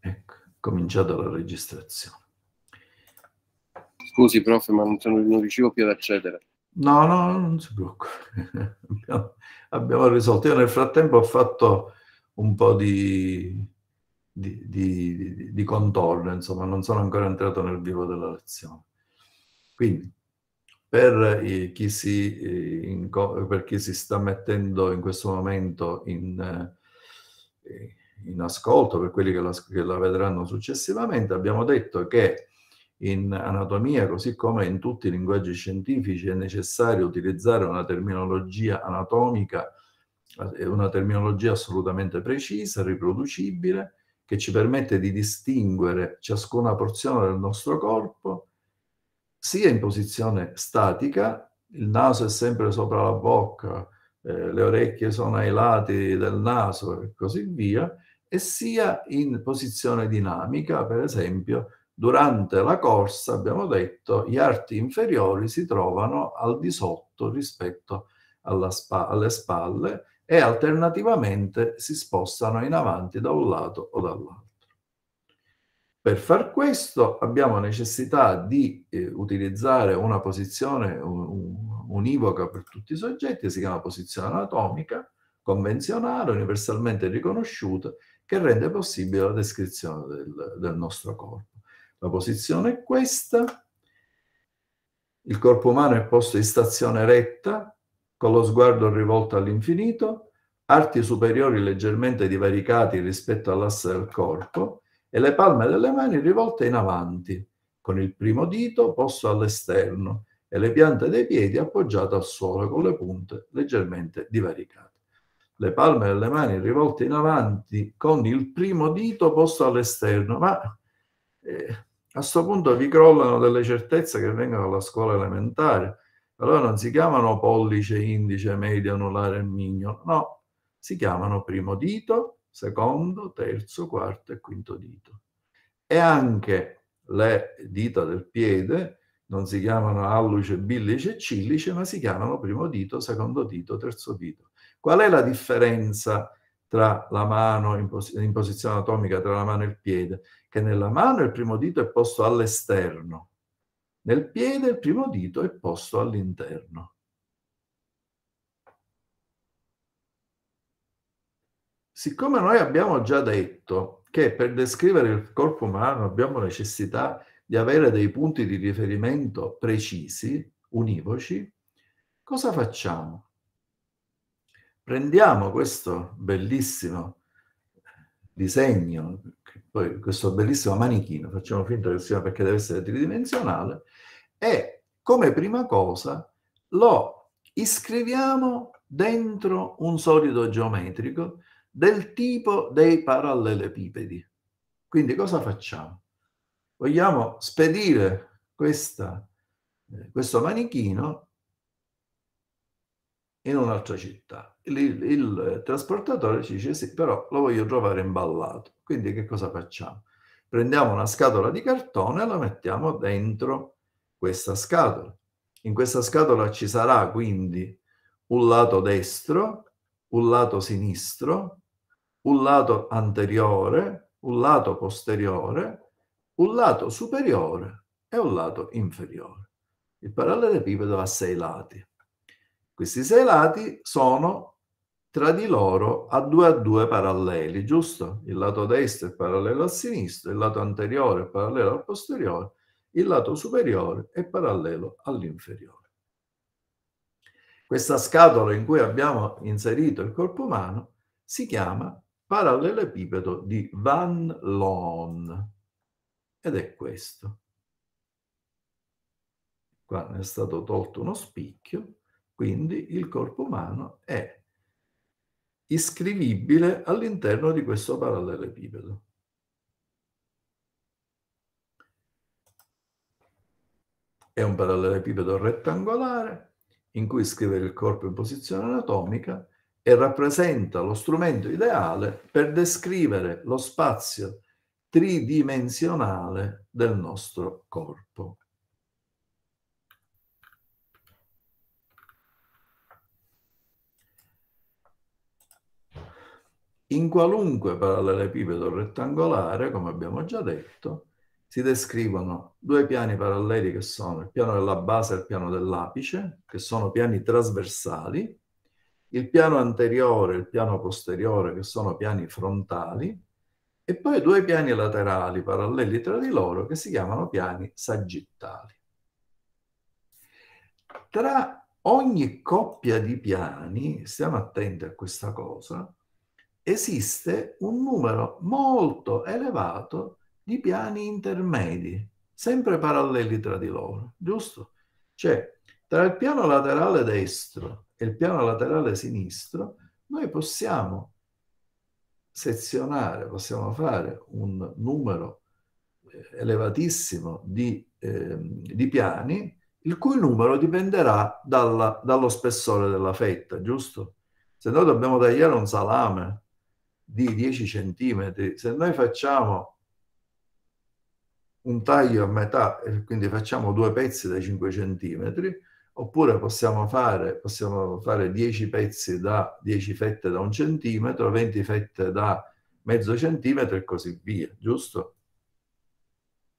Ecco, cominciata la registrazione. Scusi, prof, ma non, non riuscivo più ad accedere. No, no, non si preoccupi. abbiamo, abbiamo, risolto. Io nel frattempo ho fatto un po' di, di, di, di contorno, insomma, non sono ancora entrato nel vivo della lezione. Quindi, per chi, si, eh, per chi si, sta mettendo in questo momento in, eh, in ascolto, per quelli che la, che la, vedranno successivamente, abbiamo detto che in anatomia, così come in tutti i linguaggi scientifici, è necessario utilizzare una terminologia anatomica, eh, una terminologia assolutamente precisa, riproducibile, che ci permette di distinguere ciascuna porzione del nostro corpo sia in posizione statica, il naso è sempre sopra la bocca, eh, le orecchie sono ai lati del naso e così via, e sia in posizione dinamica, per esempio durante la corsa, abbiamo detto, gli arti inferiori si trovano al di sotto rispetto spa alle spalle e alternativamente si spostano in avanti da un lato o dall'altro. Per far questo abbiamo necessità di eh, utilizzare una posizione un, univoca per tutti i soggetti, si chiama posizione anatomica, convenzionale, universalmente riconosciuta, che rende possibile la descrizione del, del nostro corpo. La posizione è questa, il corpo umano è posto in stazione retta, con lo sguardo rivolto all'infinito, arti superiori leggermente divaricati rispetto all'asse del corpo, e le palme delle mani rivolte in avanti, con il primo dito posto all'esterno e le piante dei piedi appoggiate al suolo con le punte leggermente divaricate. Le palme delle mani rivolte in avanti con il primo dito posto all'esterno, ma eh, a questo punto vi crollano delle certezze che vengono dalla scuola elementare. Allora non si chiamano pollice, indice, medio, anulare e mignolo, no, si chiamano primo dito, secondo, terzo, quarto e quinto dito. E anche le dita del piede non si chiamano alluce, billice e cillice, ma si chiamano primo dito, secondo dito, terzo dito. Qual è la differenza tra la mano in, pos- in posizione atomica, tra la mano e il piede? Che nella mano il primo dito è posto all'esterno, nel piede il primo dito è posto all'interno. siccome noi abbiamo già detto che per descrivere il corpo umano abbiamo necessità di avere dei punti di riferimento precisi, univoci, cosa facciamo? Prendiamo questo bellissimo disegno, questo bellissimo manichino, facciamo finta che sia perché deve essere tridimensionale, e come prima cosa lo iscriviamo dentro un solido geometrico del tipo dei parallelepipedi. Quindi cosa facciamo? Vogliamo spedire questa, eh, questo manichino in un'altra città. Il, il, il, trasportatore ci dice sì, però lo voglio trovare imballato. Quindi che cosa facciamo? Prendiamo una scatola di cartone e la mettiamo dentro questa scatola. In questa scatola ci sarà quindi un lato destro, un lato sinistro, un lato anteriore, un lato posteriore, un lato superiore e un lato inferiore. Il parallelepipedo ha sei lati. Questi sei lati sono tra di loro a due a due paralleli, giusto? Il lato destro è parallelo al sinistro, il lato anteriore è parallelo al posteriore, il lato superiore è parallelo all'inferiore. Questa scatola in cui abbiamo inserito il corpo umano si chiama parallelepipedo di Van Loon. Ed è questo. Qua è stato tolto uno spicchio, quindi il corpo umano è iscrivibile all'interno di questo parallelepipedo. È un parallelepipedo rettangolare in cui scrivere il corpo in posizione anatomica e rappresenta lo strumento ideale per descrivere lo spazio tridimensionale del nostro corpo. In qualunque parallelepipedo rettangolare, come abbiamo già detto, si descrivono due piani paralleli che sono il piano della base e il piano dell'apice, che sono piani trasversali, il piano anteriore e il piano posteriore, che sono piani frontali, e poi due piani laterali paralleli tra di loro che si chiamano piani sagittali. Tra ogni coppia di piani, stiamo attenti a questa cosa, esiste un numero molto elevato di piani intermedi, sempre paralleli tra di loro, giusto? Cioè, tra il piano laterale destro e il piano laterale sinistro, noi possiamo sezionare, possiamo fare un numero eh, elevatissimo di, eh, di piani, il cui numero dipenderà dalla, dallo spessore della fetta, giusto? Se noi dobbiamo tagliare un salame di 10 cm, se noi facciamo un taglio a metà, quindi facciamo due pezzi da 5 cm, oppure possiamo fare, possiamo fare 10 pezzi da 10 fette da un centimetro, 20 fette da mezzo centimetro e così via, giusto?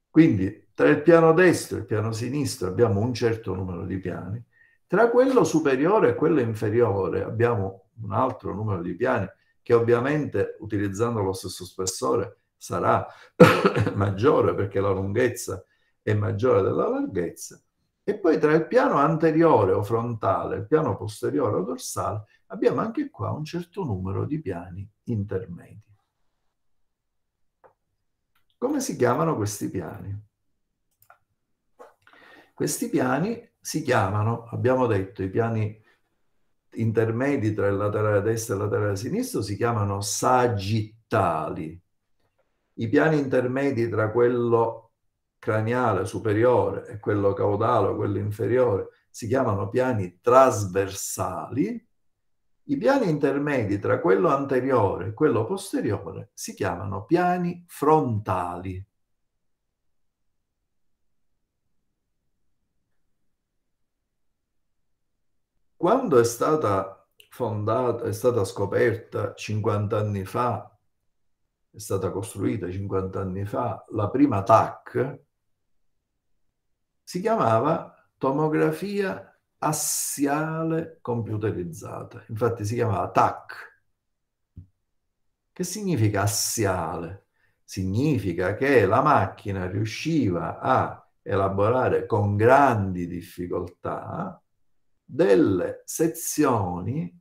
Quindi tra il piano destro e il piano sinistro abbiamo un certo numero di piani, tra quello superiore e quello inferiore abbiamo un altro numero di piani che ovviamente utilizzando lo stesso spessore sarà maggiore perché la lunghezza è maggiore della larghezza e poi tra il piano anteriore o frontale e il piano posteriore o dorsale abbiamo anche qua un certo numero di piani intermedi. Come si chiamano questi piani? Questi piani si chiamano, abbiamo detto, i piani intermedi tra il laterale destro e il laterale sinistro si chiamano sagittali. I piani intermedi tra quello craniale superiore e quello caudale, quello inferiore, si chiamano piani trasversali, i piani intermedi tra quello anteriore e quello posteriore si chiamano piani frontali. Quando è stata fondata, è stata scoperta 50 anni fa, è stata costruita 50 anni fa la prima TAC, si chiamava tomografia assiale computerizzata, infatti si chiamava TAC. Che significa assiale? Significa che la macchina riusciva a elaborare con grandi difficoltà delle sezioni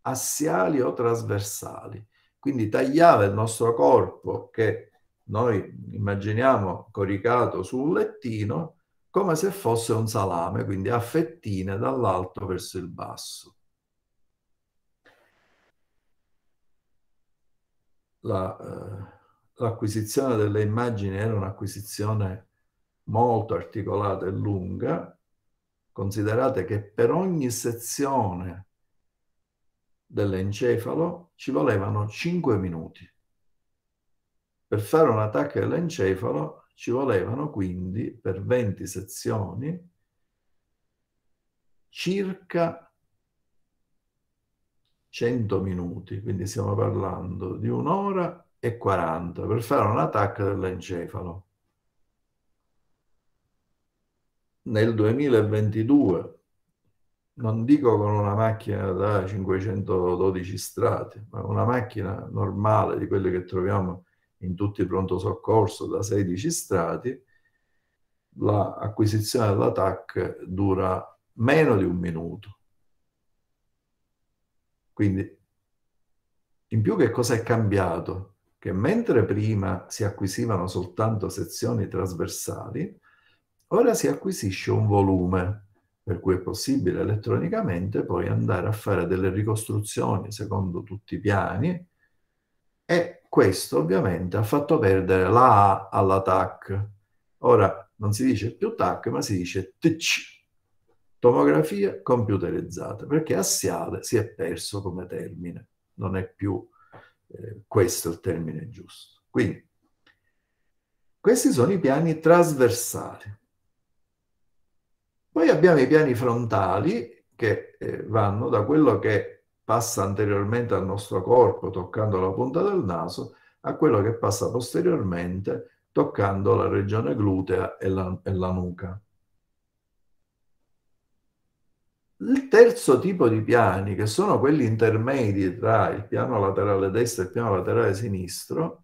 assiali o trasversali. Quindi tagliava il nostro corpo che noi immaginiamo coricato su un lettino come se fosse un salame, quindi a fettine dall'alto verso il basso. l'acquisizione la, eh, delle immagini era un'acquisizione molto articolata e lunga, considerate che per ogni sezione dell'encefalo ci volevano 5 minuti. Per fare un attacco all'encefalo ci volevano quindi per 20 sezioni circa 100 minuti, quindi stiamo parlando di un'ora e 40 per fare un attacco dell'encefalo. Nel 2022 non dico con una macchina da 512 strati, ma una macchina normale di quelle che troviamo in tutti i pronto soccorso da 16 strati, l'acquisizione la della TAC dura meno di un minuto. Quindi, in più che cosa è cambiato? Che mentre prima si acquisivano soltanto sezioni trasversali, ora si acquisisce un volume, per cui è possibile elettronicamente poi andare a fare delle ricostruzioni secondo tutti i piani, e questo ovviamente ha fatto perdere la A alla TAC. Ora non si dice più TAC, ma si dice TC, tomografia computerizzata, perché assiale si è perso come termine, non è più eh, questo il termine giusto. Quindi, questi sono i piani trasversali. Poi abbiamo i piani frontali che eh, vanno da quello che passa anteriormente al nostro corpo toccando la punta del naso a quello che passa posteriormente toccando la regione glutea e la, e la nuca. Il terzo tipo di piani, che sono quelli intermedi tra il piano laterale destro e il piano laterale sinistro,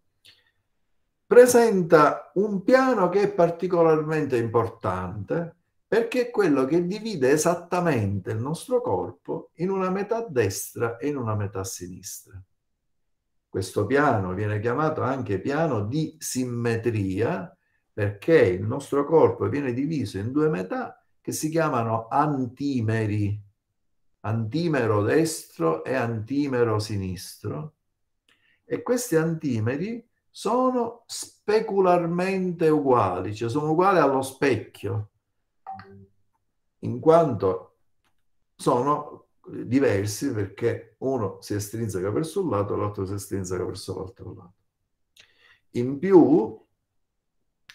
presenta un piano che è particolarmente importante perché è quello che divide esattamente il nostro corpo in una metà destra e in una metà sinistra. Questo piano viene chiamato anche piano di simmetria perché il nostro corpo viene diviso in due metà che si chiamano antimeri, antimero destro e antimero sinistro. E questi antimeri sono specularmente uguali, cioè sono uguali allo specchio in quanto sono diversi perché uno si estrinseca verso un lato e l'altro si estrinseca verso l'altro lato. In più,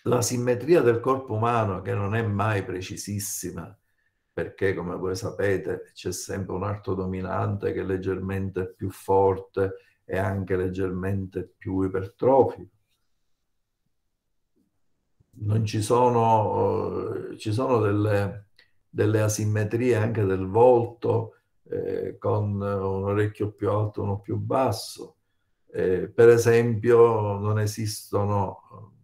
la simmetria del corpo umano, che non è mai precisissima, perché come voi sapete c'è sempre un arto dominante che è leggermente più forte e anche leggermente più ipertrofico. Non ci sono, eh, ci sono delle, delle asimmetrie anche del volto, eh, con un orecchio più alto, e uno più basso. Eh, per esempio, non esistono,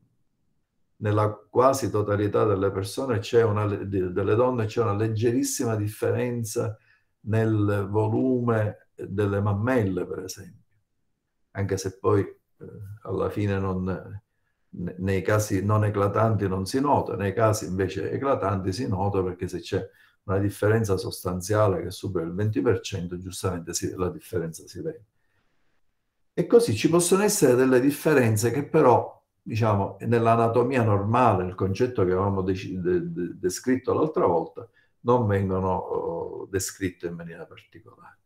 nella quasi totalità delle persone, una, delle donne, c'è una leggerissima differenza nel volume delle mammelle, per esempio, anche se poi eh, alla fine non nei casi non eclatanti non si nota, nei casi invece eclatanti si nota perché se c'è una differenza sostanziale che supera il 20%, giustamente si, la differenza si vede. E così ci possono essere delle differenze che però, diciamo, nell'anatomia normale, il concetto che avevamo de de descritto l'altra volta, non vengono oh, descritte in maniera particolare.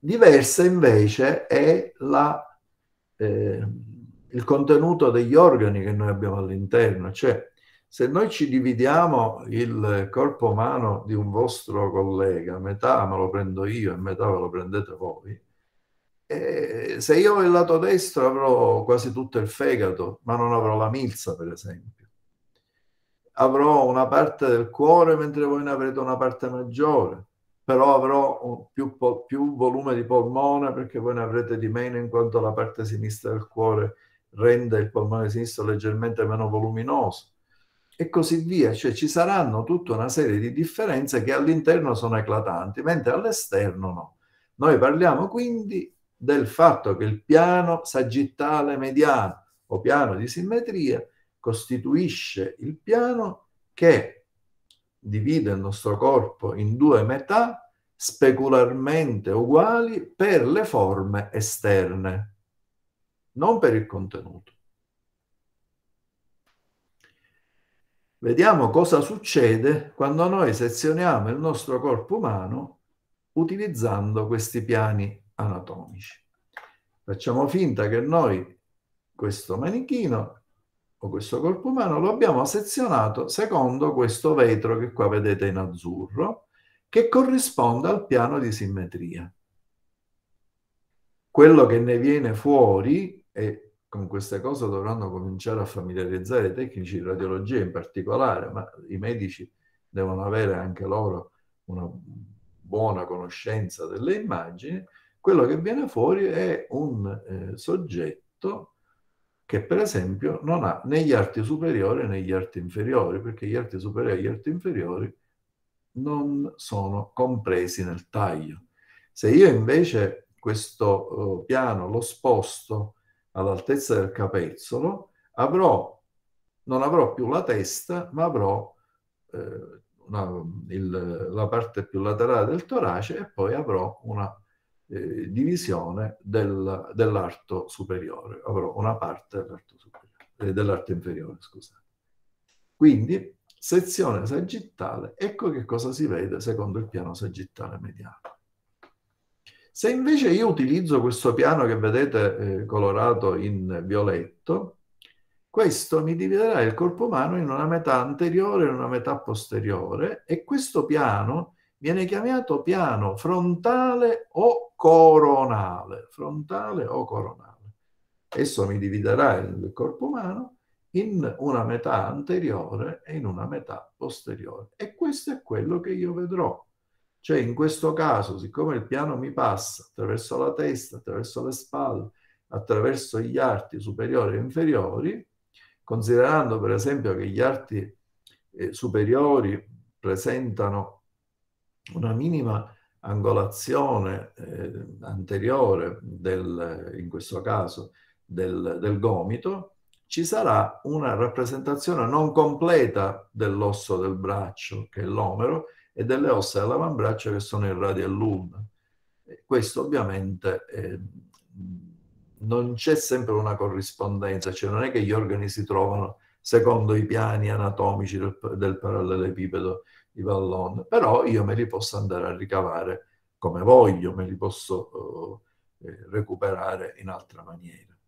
Diversa invece è la... Eh, il contenuto degli organi che noi abbiamo all'interno, cioè se noi ci dividiamo il corpo umano di un vostro collega, metà me lo prendo io e metà ve lo prendete voi, eh, se io ho il lato destro avrò quasi tutto il fegato, ma non avrò la milza, per esempio. Avrò una parte del cuore mentre voi ne avrete una parte maggiore, però avrò più, più volume di polmone perché voi ne avrete di meno in quanto la parte sinistra del cuore rende il polmone sinistro leggermente meno voluminoso e così via, cioè ci saranno tutta una serie di differenze che all'interno sono eclatanti, mentre all'esterno no. Noi parliamo quindi del fatto che il piano sagittale mediano o piano di simmetria costituisce il piano che divide il nostro corpo in due metà specularmente uguali per le forme esterne non per il contenuto. Vediamo cosa succede quando noi sezioniamo il nostro corpo umano utilizzando questi piani anatomici. Facciamo finta che noi questo manichino o questo corpo umano lo abbiamo sezionato secondo questo vetro che qua vedete in azzurro che corrisponde al piano di simmetria. Quello che ne viene fuori e con queste cose dovranno cominciare a familiarizzare i tecnici di radiologia in particolare, ma i medici devono avere anche loro una buona conoscenza delle immagini, quello che viene fuori è un eh, soggetto che per esempio non ha né gli arti superiori né gli arti inferiori, perché gli arti superiori e gli arti inferiori non sono compresi nel taglio. Se io invece questo eh, piano lo sposto all'altezza del capezzolo, avrò, non avrò più la testa, ma avrò eh, una, il, la parte più laterale del torace e poi avrò una eh, divisione del, dell'arto superiore, avrò una parte dell'arto, eh, dell inferiore. Scusate. Quindi, sezione sagittale, ecco che cosa si vede secondo il piano sagittale mediano. Se invece io utilizzo questo piano che vedete eh, colorato in violetto, questo mi dividerà il corpo umano in una metà anteriore e una metà posteriore e questo piano viene chiamato piano frontale o coronale, frontale o coronale. Esso mi dividerà il corpo umano in una metà anteriore e in una metà posteriore. E questo è quello che io vedrò cioè in questo caso, siccome il piano mi passa attraverso la testa, attraverso le spalle, attraverso gli arti superiori e inferiori, considerando per esempio che gli arti eh, superiori presentano una minima angolazione eh, anteriore, del, in questo caso, del, del gomito, ci sarà una rappresentazione non completa dell'osso del braccio, che è l'omero, e delle ossa dell'avambraccio che sono il radiellum. Questo ovviamente eh, non c'è sempre una corrispondenza, cioè non è che gli organi si trovano secondo i piani anatomici del, del parallelepipedo di Vallon, però io me li posso andare a ricavare come voglio, me li posso eh, eh recuperare in altra maniera,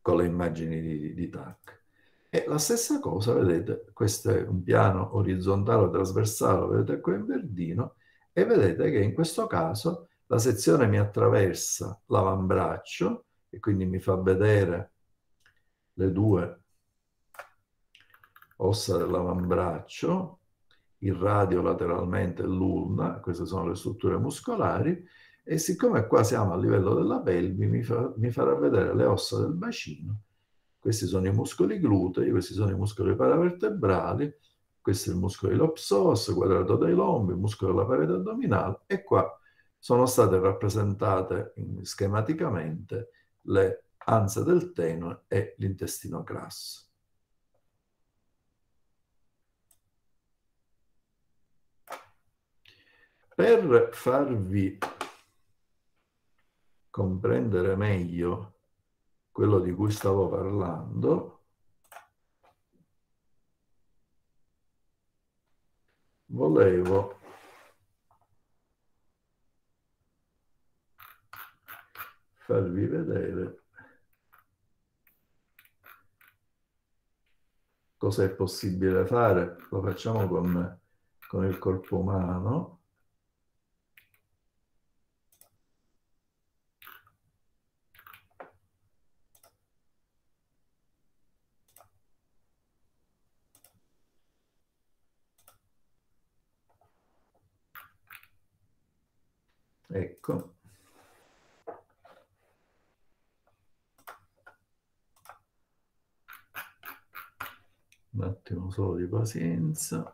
con le immagini di, di TAC. E la stessa cosa, vedete, questo è un piano orizzontale o trasversale, vedete qui in verdino, e vedete che in questo caso la sezione mi attraversa l'avambraccio e quindi mi fa vedere le due ossa dell'avambraccio, il radio lateralmente e l'ulna, queste sono le strutture muscolari, e siccome qua siamo a livello della pelvi mi, fa, mi farà vedere le ossa del bacino questi sono i muscoli glutei, questi sono i muscoli paravertebrali, questo è il muscolo ilopsos, quadrato dei lombi, il muscolo della parete addominale e qua sono state rappresentate schematicamente le anse del tenue e l'intestino grasso. Per farvi comprendere meglio quello di cui stavo parlando, volevo farvi vedere cosa è possibile fare. Lo facciamo con, con il corpo umano. solo di pazienza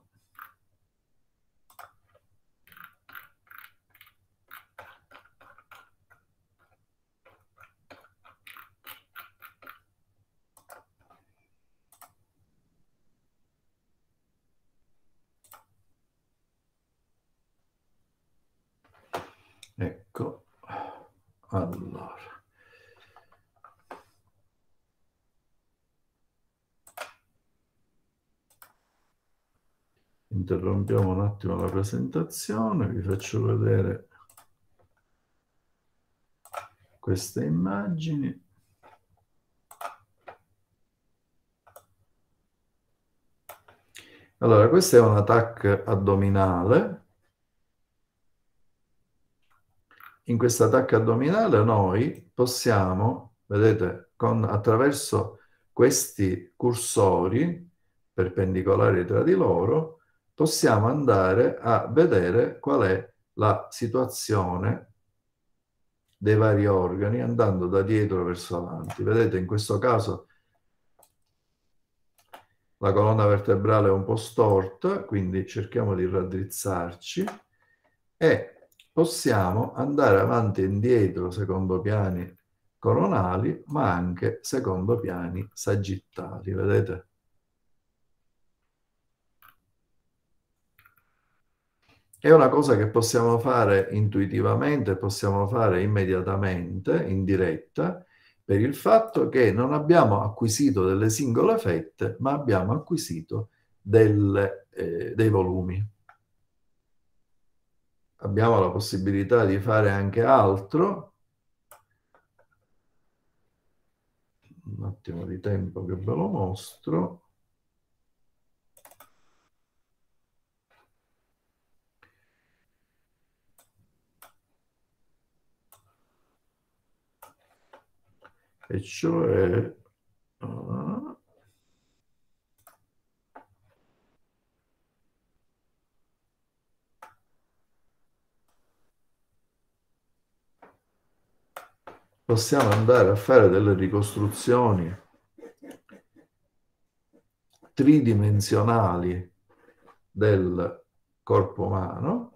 attimo la presentazione, vi faccio vedere queste immagini. Allora, questa è una TAC addominale. In questa TAC addominale noi possiamo, vedete, con, attraverso questi cursori perpendicolari tra di loro, possiamo andare a vedere qual è la situazione dei vari organi andando da dietro verso avanti. Vedete in questo caso la colonna vertebrale è un po' storta, quindi cerchiamo di raddrizzarci e possiamo andare avanti e indietro secondo piani coronali, ma anche secondo piani sagittali, vedete? È una cosa che possiamo fare intuitivamente, possiamo fare immediatamente, in diretta, per il fatto che non abbiamo acquisito delle singole fette, ma abbiamo acquisito del, eh, dei volumi. Abbiamo la possibilità di fare anche altro. Un attimo di tempo che ve lo mostro. e cioè ah, possiamo andare a fare delle ricostruzioni tridimensionali del corpo umano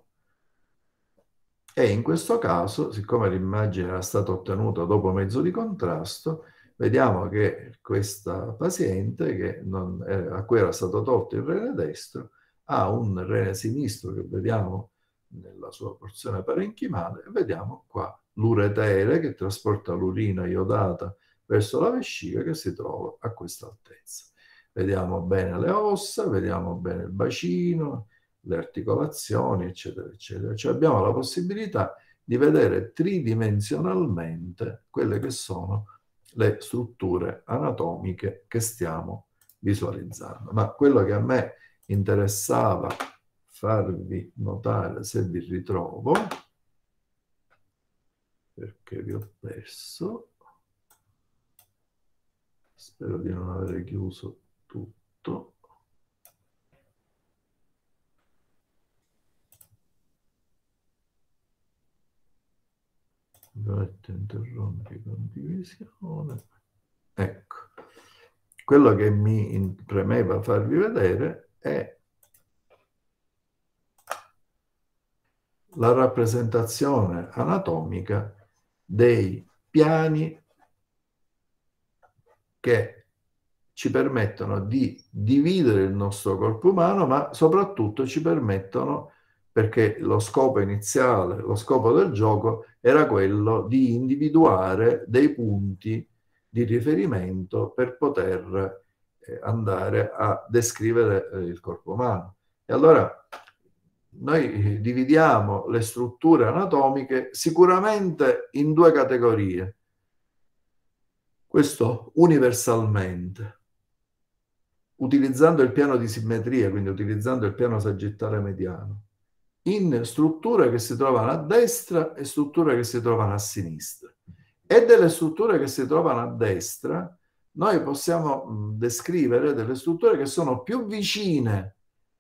e in questo caso, siccome l'immagine era stata ottenuta dopo mezzo di contrasto, vediamo che questa paziente non, eh, a cui era stato tolto il rene destro ha un rene sinistro che vediamo nella sua porzione parenchimale e vediamo qua l'uretere che trasporta l'urina iodata verso la vescica che si trova a questa altezza. Vediamo bene le ossa, vediamo bene il bacino, le articolazioni, eccetera, eccetera. Cioè abbiamo la possibilità di vedere tridimensionalmente quelle che sono le strutture anatomiche che stiamo visualizzando. Ma quello che a me interessava farvi notare se vi ritrovo, perché vi ho perso, spero di non aver chiuso tutto. Aspetta, interrompi condivisione. Ecco, quello che mi premeva farvi vedere è la rappresentazione anatomica dei piani che ci permettono di dividere il nostro corpo umano, ma soprattutto ci permettono perché lo scopo iniziale, lo scopo del gioco era quello di individuare dei punti di riferimento per poter eh, andare a descrivere eh, il corpo umano. E allora noi dividiamo le strutture anatomiche sicuramente in due categorie. Questo universalmente, utilizzando il piano di simmetria, quindi utilizzando il piano sagittale mediano in strutture che si trovano a destra e strutture che si trovano a sinistra. E delle strutture che si trovano a destra, noi possiamo mm, descrivere delle strutture che sono più vicine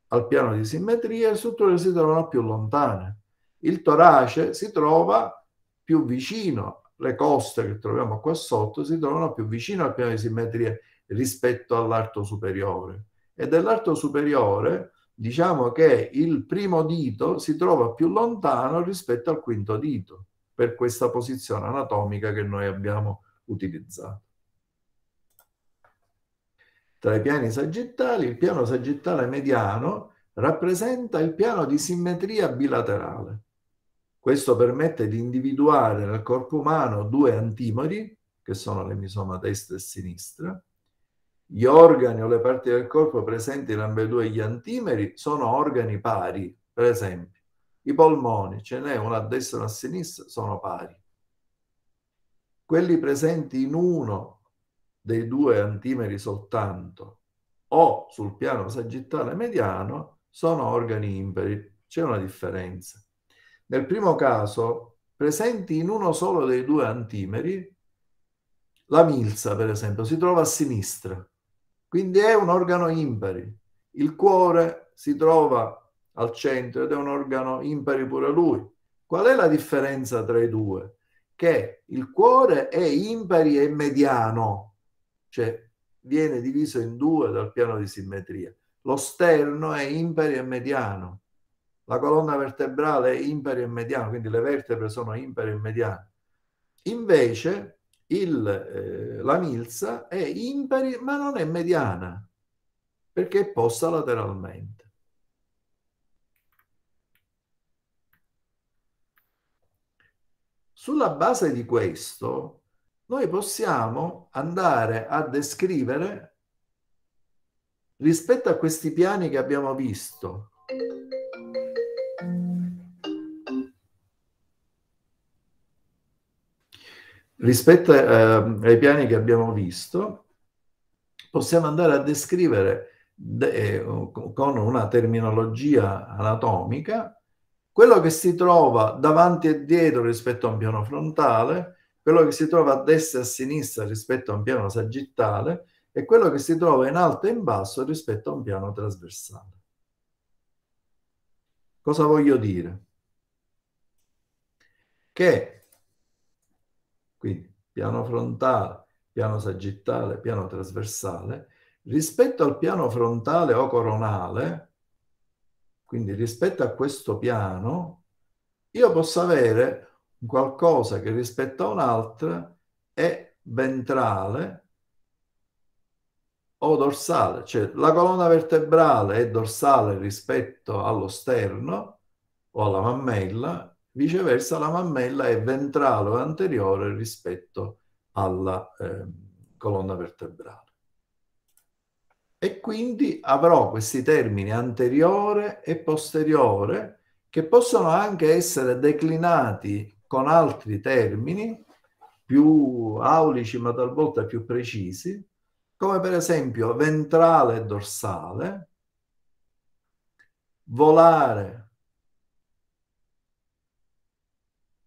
al piano di simmetria e strutture che si trovano più lontane. Il torace si trova più vicino, le coste che troviamo qua sotto si trovano più vicino al piano di simmetria rispetto all'arto superiore. E dell'arto superiore diciamo che il primo dito si trova più lontano rispetto al quinto dito per questa posizione anatomica che noi abbiamo utilizzato. Tra i piani sagittali, il piano sagittale mediano rappresenta il piano di simmetria bilaterale. Questo permette di individuare nel corpo umano due antimodi, che sono le misoma destra e sinistra, gli organi o le parti del corpo presenti in ambedue gli antimeri sono organi pari, per esempio. I polmoni, ce n'è uno a destra e uno a sinistra, sono pari. Quelli presenti in uno dei due antimeri soltanto o sul piano sagittale mediano sono organi imperi, C'è una differenza. Nel primo caso, presenti in uno solo dei due antimeri, la milza, per esempio, si trova a sinistra. Quindi è un organo impari. Il cuore si trova al centro ed è un organo impari pure lui. Qual è la differenza tra i due? Che il cuore è impari e mediano, cioè viene diviso in due dal piano di simmetria. Lo sterno è impari e mediano, la colonna vertebrale è impari e mediano, quindi le vertebre sono impari e mediane. Invece il, eh, la milza è impari ma non è mediana perché è posta lateralmente. Sulla base di questo noi possiamo andare a descrivere rispetto a questi piani che abbiamo visto rispetto eh, ai piani che abbiamo visto, possiamo andare a descrivere de, eh, con una terminologia anatomica quello che si trova davanti e dietro rispetto a un piano frontale, quello che si trova a destra e a sinistra rispetto a un piano sagittale e quello che si trova in alto e in basso rispetto a un piano trasversale. Cosa voglio dire? Che quindi piano frontale, piano sagittale, piano trasversale, rispetto al piano frontale o coronale, quindi rispetto a questo piano, io posso avere qualcosa che rispetto a un'altra è ventrale o dorsale, cioè la colonna vertebrale è dorsale rispetto allo sterno o alla mammella viceversa la mammella è ventrale o anteriore rispetto alla eh, colonna vertebrale. E quindi avrò questi termini anteriore e posteriore che possono anche essere declinati con altri termini più aulici ma talvolta più precisi, come per esempio ventrale e dorsale, volare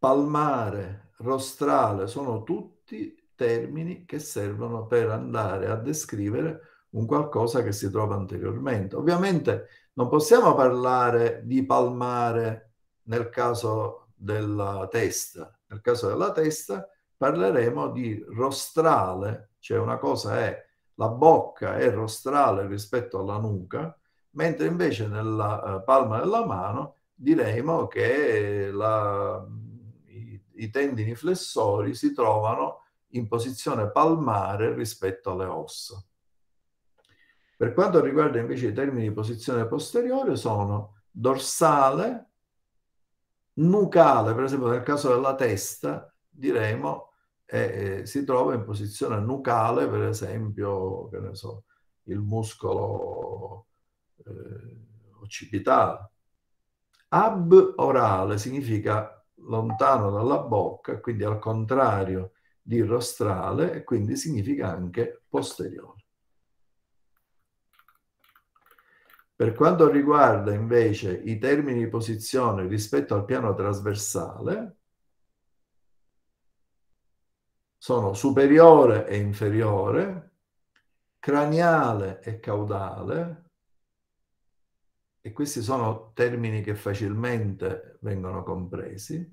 palmare, rostrale, sono tutti termini che servono per andare a descrivere un qualcosa che si trova anteriormente. Ovviamente non possiamo parlare di palmare nel caso della testa, nel caso della testa parleremo di rostrale, cioè una cosa è la bocca è rostrale rispetto alla nuca, mentre invece nella eh, palma della mano diremo che la i tendini flessori si trovano in posizione palmare rispetto alle ossa. Per quanto riguarda invece i termini di posizione posteriore sono dorsale, nucale, per esempio nel caso della testa diremo eh, si trova in posizione nucale, per esempio, che ne so, il muscolo eh, occipitale. Ab orale significa lontano dalla bocca, quindi al contrario di rostrale, e quindi significa anche posteriore. Per quanto riguarda invece i termini di posizione rispetto al piano trasversale, sono superiore e inferiore, craniale e caudale, e questi sono termini che facilmente vengono compresi,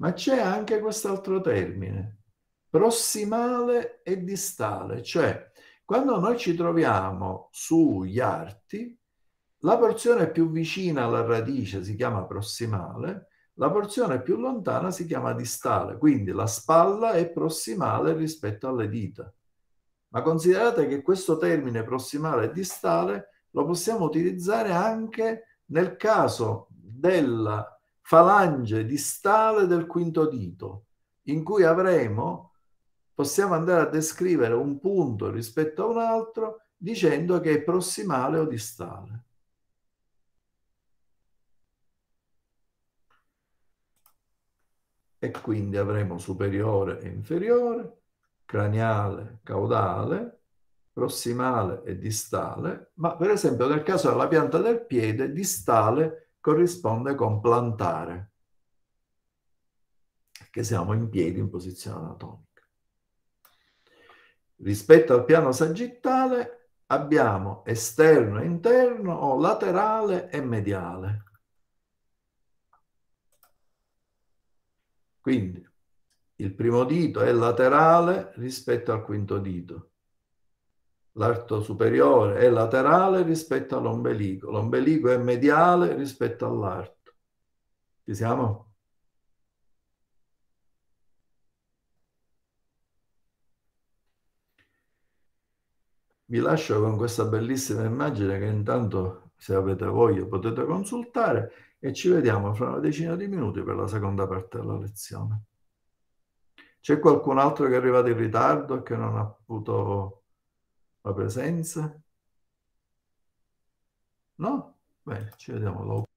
ma c'è anche quest'altro termine, prossimale e distale, cioè quando noi ci troviamo sugli arti, la porzione più vicina alla radice si chiama prossimale, la porzione più lontana si chiama distale, quindi la spalla è prossimale rispetto alle dita. Ma considerate che questo termine prossimale e distale lo possiamo utilizzare anche nel caso della falange distale del quinto dito, in cui avremo, possiamo andare a descrivere un punto rispetto a un altro dicendo che è prossimale o distale. E quindi avremo superiore e inferiore, craniale, caudale, prossimale e distale, ma per esempio nel caso della pianta del piede, distale corrisponde con plantare, che siamo in piedi in posizione anatomica. Rispetto al piano sagittale abbiamo esterno e interno o laterale e mediale. Quindi il primo dito è laterale rispetto al quinto dito, l'arto superiore è laterale rispetto all'ombelico, l'ombelico è mediale rispetto all'arto. Ci siamo? Vi lascio con questa bellissima immagine che intanto, se avete voglia, potete consultare e ci vediamo fra una decina di minuti per la seconda parte della lezione. C'è qualcun altro che è arrivato in ritardo e che non ha potuto la presenza? No? Bene, ci vediamo dopo.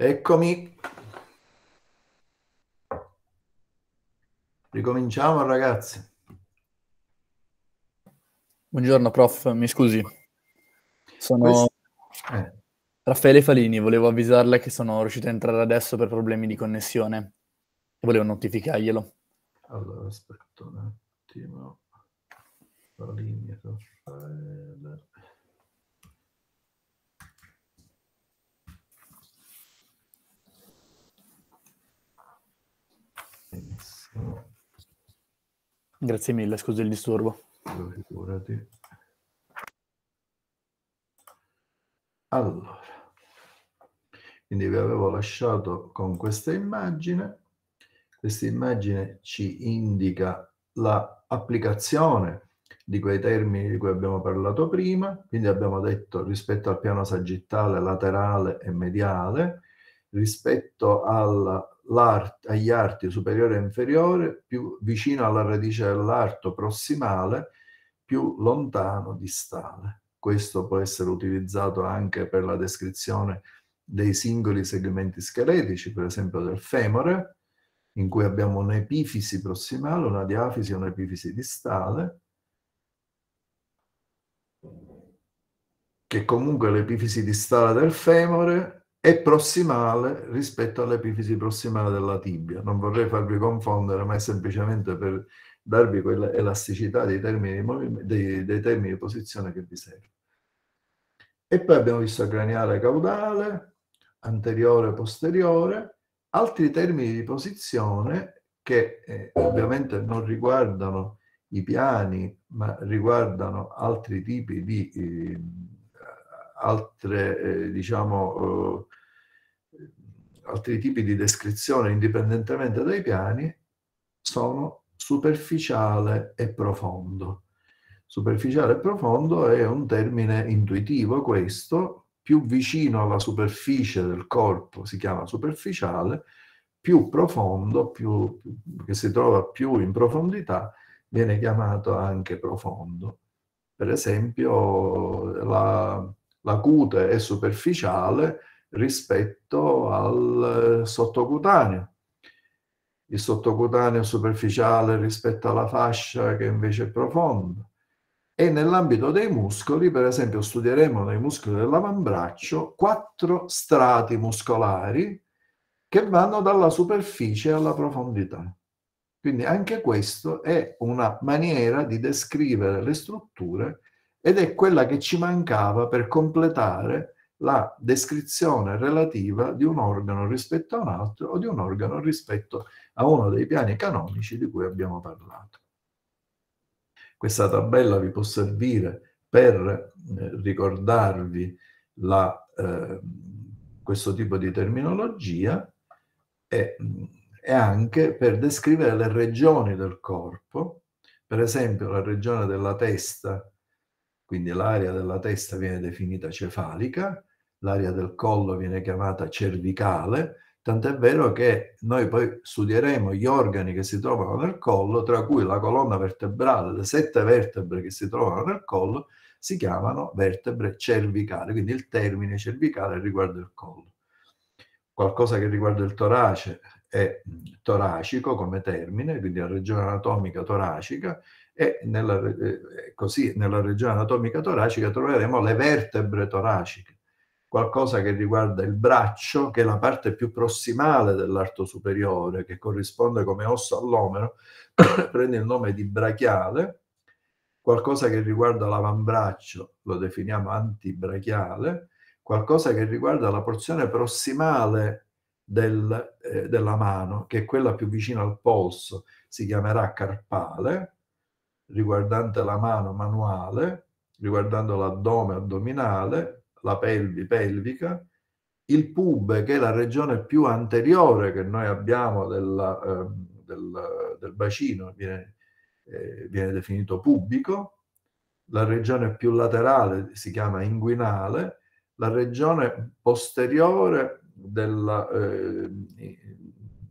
Eccomi. Ricominciamo ragazzi. Buongiorno prof, mi scusi. Sono eh. Raffaele Falini, volevo avvisarla che sono riuscito a entrare adesso per problemi di connessione e volevo notificarglielo. Allora, aspetta un attimo. La linea Raffaele. Grazie mille, scusa il disturbo. Figurati. Allora, quindi vi avevo lasciato con questa immagine. Questa immagine ci indica l'applicazione la di quei termini di cui abbiamo parlato prima, quindi abbiamo detto rispetto al piano sagittale laterale e mediale, rispetto alla agli arti superiore e inferiore, più vicino alla radice dell'arto prossimale, più lontano distale. Questo può essere utilizzato anche per la descrizione dei singoli segmenti scheletrici, per esempio del femore, in cui abbiamo un'epifisi prossimale, una diafisi e un'epifisi distale, che comunque l'epifisi distale del femore è prossimale rispetto all'epifisi prossimale della tibia. Non vorrei farvi confondere, ma è semplicemente per darvi quell'elasticità dei termini di, dei, dei termini di posizione che vi serve. E poi abbiamo visto craniale caudale, anteriore e posteriore, altri termini di posizione che eh, ovviamente non riguardano i piani, ma riguardano altri tipi di... Eh, altre, eh, diciamo, eh, altri tipi di descrizione indipendentemente dai piani sono superficiale e profondo. Superficiale e profondo è un termine intuitivo questo, più vicino alla superficie del corpo si chiama superficiale, più profondo, più, che si trova più in profondità, viene chiamato anche profondo. Per esempio la, cute e superficiale rispetto al eh, sottocutaneo. Il sottocutaneo superficiale rispetto alla fascia che invece è profonda. E nell'ambito dei muscoli, per esempio, studieremo nei muscoli dell'avambraccio quattro strati muscolari che vanno dalla superficie alla profondità. Quindi anche questo è una maniera di descrivere le strutture ed è quella che ci mancava per completare la descrizione relativa di un organo rispetto a un altro o di un organo rispetto a uno dei piani canonici di cui abbiamo parlato. Questa tabella vi può servire per eh, ricordarvi la, eh, questo tipo di terminologia e, e anche per descrivere le regioni del corpo, per esempio la regione della testa quindi l'area della testa viene definita cefalica, l'area del collo viene chiamata cervicale, tant'è vero che noi poi studieremo gli organi che si trovano nel collo, tra cui la colonna vertebrale, le sette vertebre che si trovano nel collo, si chiamano vertebre cervicali, quindi il termine cervicale riguarda il collo. Qualcosa che riguarda il torace è mm, toracico come termine, quindi la regione anatomica toracica, e nella, eh, eh, così nella regione anatomica toracica troveremo le vertebre toraciche, qualcosa che riguarda il braccio, che è la parte più prossimale dell'arto superiore, che corrisponde come osso all'omero, prende il nome di brachiale, qualcosa che riguarda l'avambraccio, lo definiamo antibrachiale, qualcosa che riguarda la porzione prossimale del, eh, della mano, che è quella più vicina al polso, si chiamerà carpale, riguardante la mano manuale, riguardando l'addome addominale, la pelvi pelvica, il pube che è la regione più anteriore che noi abbiamo della, eh, del, del, bacino, viene, eh, viene definito pubico, la regione più laterale si chiama inguinale, la regione posteriore della, eh,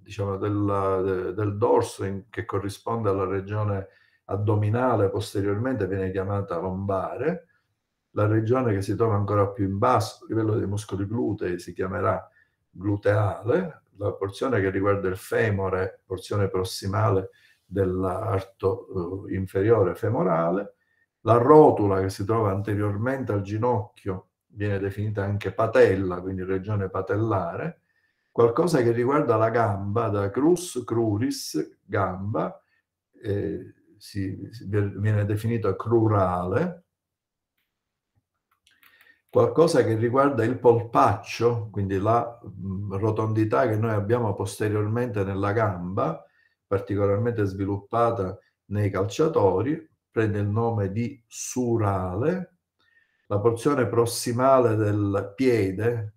diciamo della, de, del dorso in, che corrisponde alla regione addominale posteriormente viene chiamata lombare, la regione che si trova ancora più in basso, a livello dei muscoli glutei, si chiamerà gluteale, la porzione che riguarda il femore, porzione prossimale dell'arto eh, inferiore femorale, la rotula che si trova anteriormente al ginocchio viene definita anche patella, quindi regione patellare, qualcosa che riguarda la gamba, da crus cruris, gamba, eh, si, si, viene definita crurale, qualcosa che riguarda il polpaccio, quindi la mm, rotondità che noi abbiamo posteriormente nella gamba, particolarmente sviluppata nei calciatori, prende il nome di surale, la porzione prossimale del piede,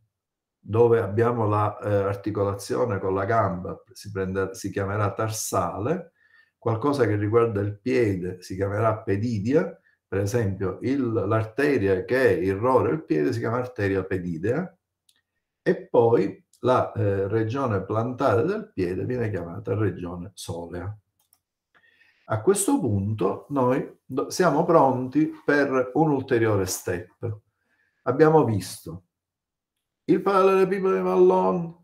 dove abbiamo l'articolazione la, eh, con la gamba, si, prende, si chiamerà tarsale, qualcosa che riguarda il piede si chiamerà pedidia, per esempio il, l'arteria che è il del piede si chiama arteria pedidea e poi la eh, regione plantare del piede viene chiamata regione solea. A questo punto noi siamo pronti per un ulteriore step. Abbiamo visto il parallelepipedo di Vallon,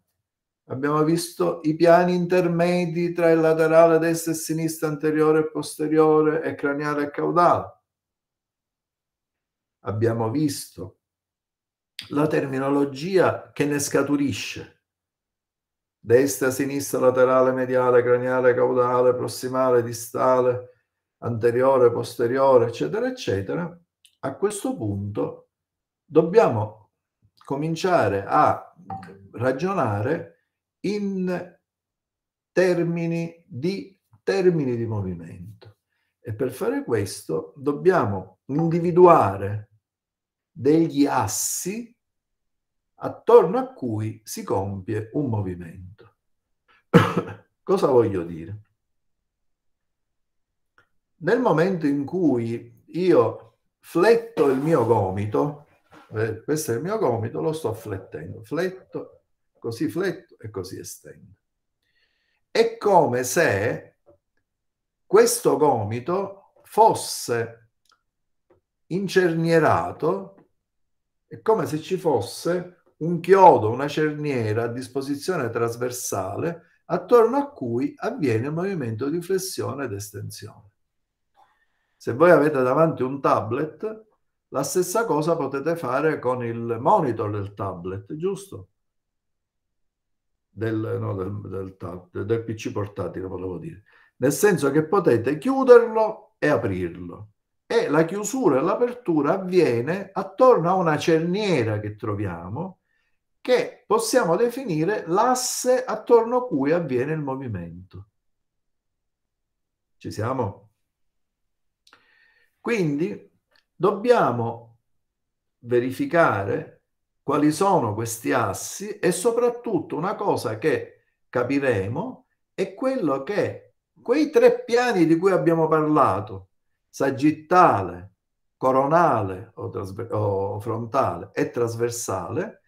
Abbiamo visto i piani intermedi tra il laterale destra e sinistra, anteriore e posteriore, e craniale e caudale. Abbiamo visto la terminologia che ne scaturisce. Destra, sinistra, laterale, mediale, craniale, caudale, prossimale, distale, anteriore, posteriore, eccetera, eccetera. A questo punto dobbiamo cominciare a ragionare in termini di termini di movimento. E per fare questo dobbiamo individuare degli assi attorno a cui si compie un movimento. Cosa voglio dire? Nel momento in cui io fletto il mio gomito, eh, questo è il mio gomito, lo sto flettendo, fletto così fletto e così estendo. È come se questo gomito fosse incernierato, è come se ci fosse un chiodo, una cerniera a disposizione trasversale attorno a cui avviene il movimento di flessione ed estensione. Se voi avete davanti un tablet, la stessa cosa potete fare con il monitor del tablet, giusto? del, no, del, del, del PC portatile, volevo dire. Nel senso che potete chiuderlo e aprirlo. E la chiusura e l'apertura avviene attorno a una cerniera che troviamo, che possiamo definire l'asse attorno a cui avviene il movimento. Ci siamo? Quindi dobbiamo verificare quali sono questi assi e soprattutto una cosa che capiremo è quello che quei tre piani di cui abbiamo parlato, sagittale, coronale o, trasver- o frontale e trasversale,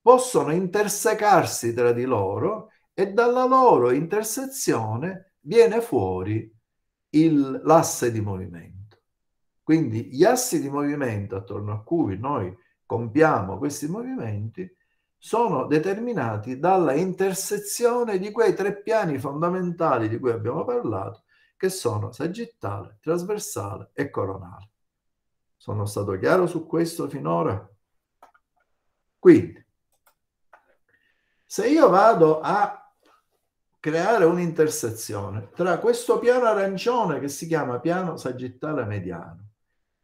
possono intersecarsi tra di loro e dalla loro intersezione viene fuori il, l'asse di movimento. Quindi gli assi di movimento attorno a cui noi compiamo questi movimenti sono determinati dalla intersezione di quei tre piani fondamentali di cui abbiamo parlato, che sono sagittale, trasversale e coronale. Sono stato chiaro su questo finora? Quindi, se io vado a creare un'intersezione tra questo piano arancione che si chiama piano sagittale mediano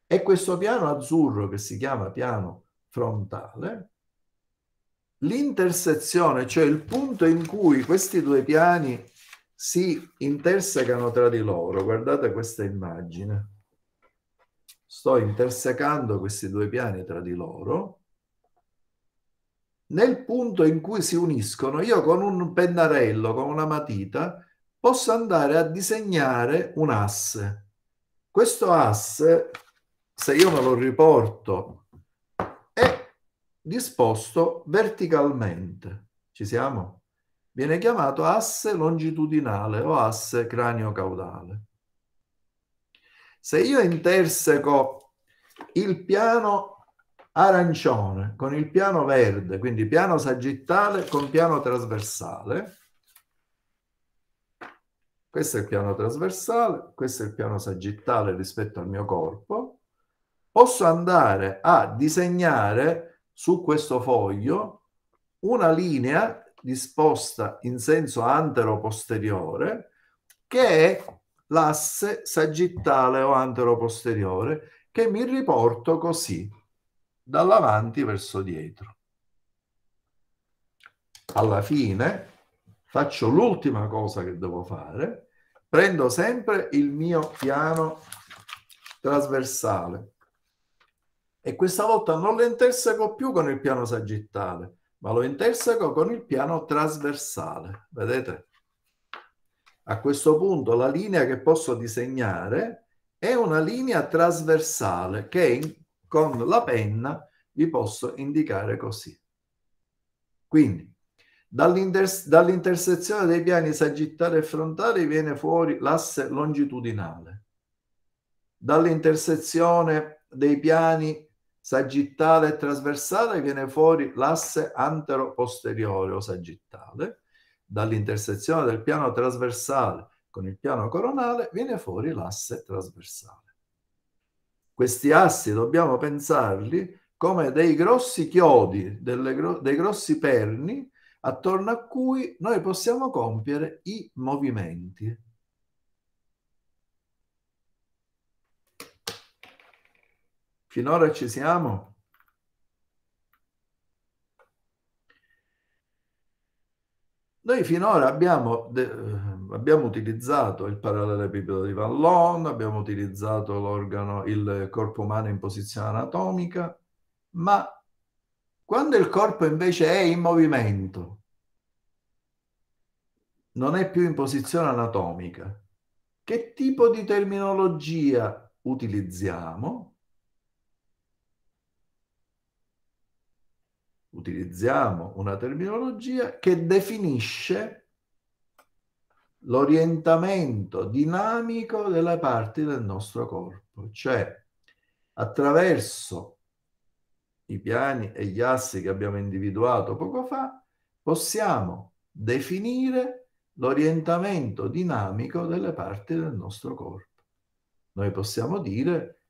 e questo piano azzurro che si chiama piano frontale, l'intersezione, cioè il punto in cui questi due piani si intersecano tra di loro. Guardate questa immagine. Sto intersecando questi due piani tra di loro. Nel punto in cui si uniscono, io con un pennarello, con una matita, posso andare a disegnare un asse. Questo asse, se io me lo riporto disposto verticalmente. Ci siamo? Viene chiamato asse longitudinale o asse cranio-caudale. Se io interseco il piano arancione con il piano verde, quindi piano sagittale con piano trasversale, questo è il piano trasversale, questo è il piano sagittale rispetto al mio corpo, posso andare a disegnare su questo foglio una linea disposta in senso antero-posteriore che è l'asse sagittale o antero-posteriore che mi riporto così dall'avanti verso dietro. Alla fine faccio l'ultima cosa che devo fare, prendo sempre il mio piano trasversale e questa volta non lo interseco più con il piano sagittale, ma lo interseco con il piano trasversale. Vedete? A questo punto la linea che posso disegnare è una linea trasversale che in, con la penna vi posso indicare così. Quindi, dall'intersezione dall dei piani sagittale e frontale viene fuori l'asse longitudinale. Dall'intersezione dei piani sagittale e trasversale viene fuori l'asse antero-posteriore o sagittale, dall'intersezione del piano trasversale con il piano coronale viene fuori l'asse trasversale. Questi assi dobbiamo pensarli come dei grossi chiodi, delle, dei grossi perni attorno a cui noi possiamo compiere i movimenti. Finora ci siamo? Noi finora abbiamo, eh, abbiamo utilizzato il parallelepipedo di Van Loon, abbiamo utilizzato l'organo, il corpo umano in posizione anatomica, ma quando il corpo invece è in movimento, non è più in posizione anatomica, che tipo di terminologia utilizziamo? utilizziamo una terminologia che definisce l'orientamento dinamico delle parti del nostro corpo, cioè attraverso i piani e gli assi che abbiamo individuato poco fa, possiamo definire l'orientamento dinamico delle parti del nostro corpo. Noi possiamo dire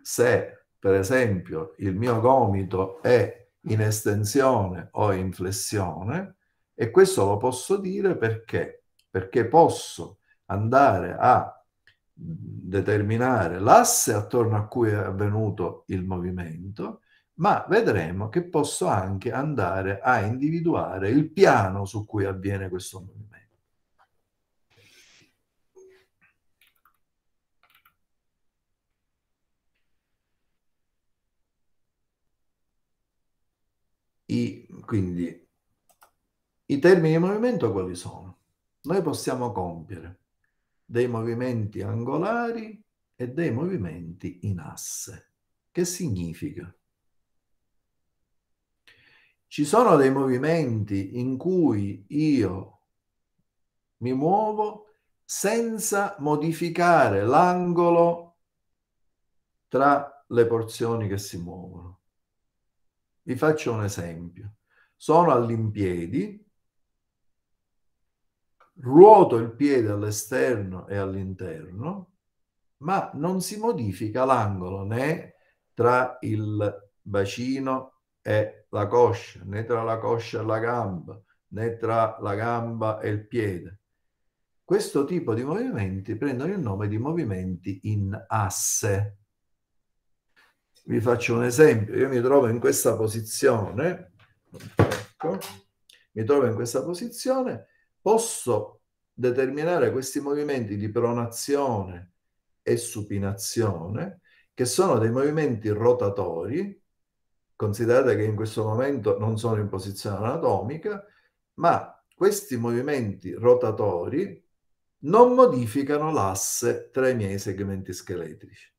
se, per esempio, il mio gomito è in estensione o in flessione e questo lo posso dire perché? Perché posso andare a determinare l'asse attorno a cui è avvenuto il movimento, ma vedremo che posso anche andare a individuare il piano su cui avviene questo movimento. I, quindi i termini di movimento quali sono? Noi possiamo compiere dei movimenti angolari e dei movimenti in asse. Che significa? Ci sono dei movimenti in cui io mi muovo senza modificare l'angolo tra le porzioni che si muovono. Vi faccio un esempio. Sono all'impiedi, ruoto il piede all'esterno e all'interno, ma non si modifica l'angolo né tra il bacino e la coscia, né tra la coscia e la gamba, né tra la gamba e il piede. Questo tipo di movimenti prendono il nome di movimenti in asse vi faccio un esempio, io mi trovo in questa posizione, ecco, mi trovo in questa posizione, posso determinare questi movimenti di pronazione e supinazione, che sono dei movimenti rotatori, considerate che in questo momento non sono in posizione anatomica, ma questi movimenti rotatori non modificano l'asse tra i miei segmenti scheletrici.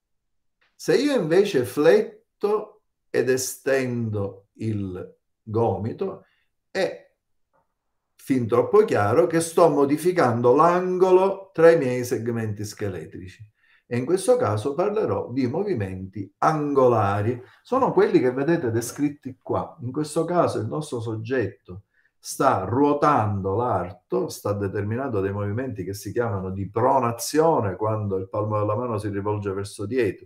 Se io invece fletto ed estendo il gomito, è fin troppo chiaro che sto modificando l'angolo tra i miei segmenti scheletrici. E in questo caso parlerò di movimenti angolari. Sono quelli che vedete descritti qua. In questo caso il nostro soggetto sta ruotando l'arto, sta determinando dei movimenti che si chiamano di pronazione, quando il palmo della mano si rivolge verso dietro,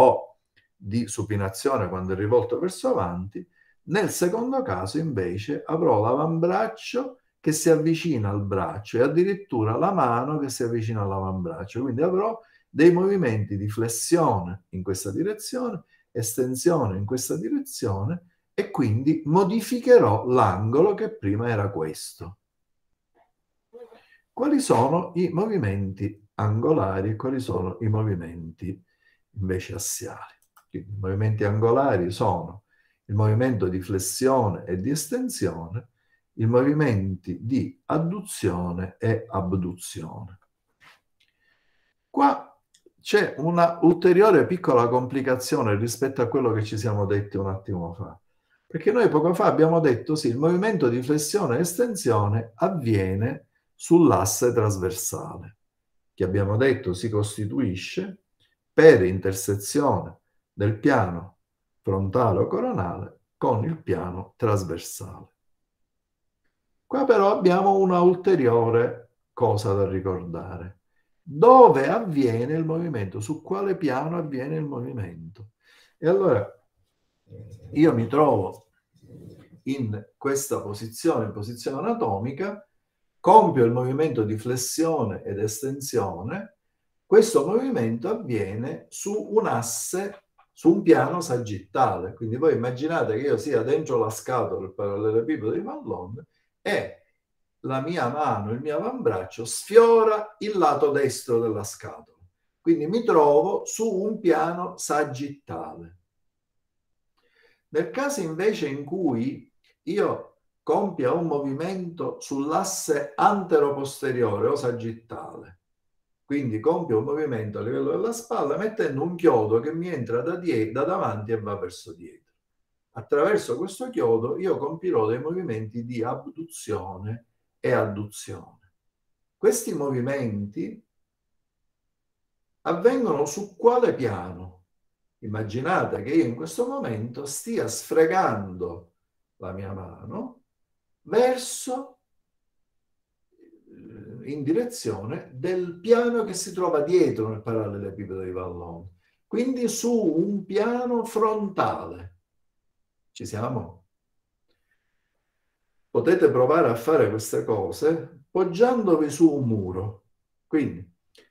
o di supinazione quando è rivolto verso avanti, nel secondo caso invece avrò l'avambraccio che si avvicina al braccio e addirittura la mano che si avvicina all'avambraccio, quindi avrò dei movimenti di flessione in questa direzione, estensione in questa direzione e quindi modificherò l'angolo che prima era questo. Quali sono i movimenti angolari e quali sono i movimenti angolari? invece assiali. Quindi, I movimenti angolari sono il movimento di flessione e di estensione, i movimenti di adduzione e abduzione. Qua c'è una ulteriore piccola complicazione rispetto a quello che ci siamo detti un attimo fa. Perché noi poco fa abbiamo detto sì, il movimento di flessione e estensione avviene sull'asse trasversale, che abbiamo detto si costituisce per intersezione del piano frontale o coronale con il piano trasversale. Qua però abbiamo una ulteriore cosa da ricordare. Dove avviene il movimento? Su quale piano avviene il movimento? E allora io mi trovo in questa posizione, in posizione anatomica, compio il movimento di flessione ed estensione, questo movimento avviene su un asse, su un piano sagittale. Quindi voi immaginate che io sia dentro la scatola, del parallelepipedo di Van Loan, e la mia mano, il mio avambraccio sfiora il lato destro della scatola. Quindi mi trovo su un piano sagittale. Nel caso invece in cui io compia un movimento sull'asse antero-posteriore o sagittale quindi compio un movimento a livello della spalla mettendo un chiodo che mi entra da, die- da davanti e va verso dietro. Attraverso questo chiodo io compirò dei movimenti di abduzione e adduzione. Questi movimenti avvengono su quale piano? Immaginate che io in questo momento stia sfregando la mia mano verso in direzione del piano che si trova dietro nel parallelepipedo di Vallone, quindi su un piano frontale. Ci siamo? Potete provare a fare queste cose poggiandovi su un muro. Quindi,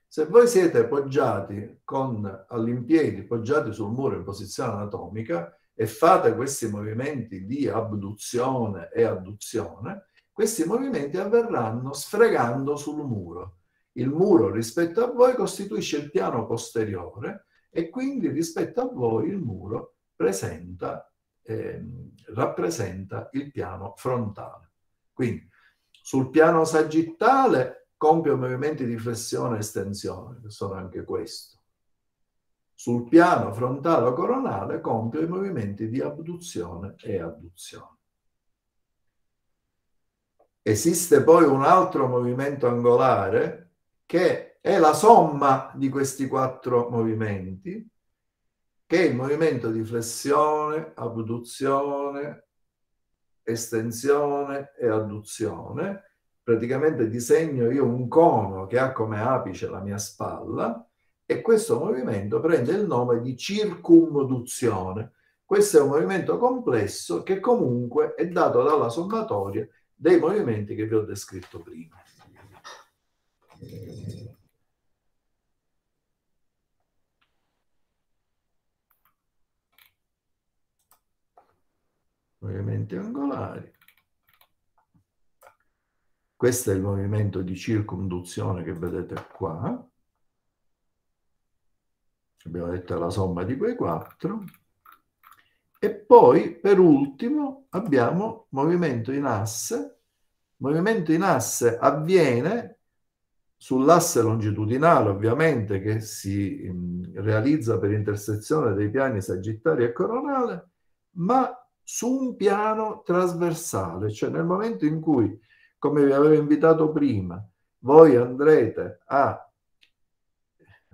se voi siete poggiati con all'impiedi, poggiati sul muro in posizione anatomica e fate questi movimenti di abduzione e adduzione, questi movimenti avverranno sfregando sul muro. Il muro rispetto a voi costituisce il piano posteriore e quindi rispetto a voi il muro presenta, eh, rappresenta il piano frontale. Quindi sul piano sagittale compio movimenti di flessione e estensione, che sono anche questo. Sul piano frontale o coronale compio i movimenti di abduzione e adduzione. Esiste poi un altro movimento angolare che è la somma di questi quattro movimenti, che è il movimento di flessione, abduzione, estensione e adduzione. Praticamente disegno io un cono che ha come apice la mia spalla e questo movimento prende il nome di circumduzione. Questo è un movimento complesso che comunque è dato dalla sommatoria dei movimenti che vi ho descritto prima. Movimenti angolari. Questo è il movimento di circonduzione che vedete qua. Abbiamo detto la somma di quei quattro. E poi, per ultimo, abbiamo movimento in asse. Movimento in asse avviene sull'asse longitudinale, ovviamente, che si mm, realizza per intersezione dei piani sagittario e coronale, ma su un piano trasversale, cioè nel momento in cui, come vi avevo invitato prima, voi andrete a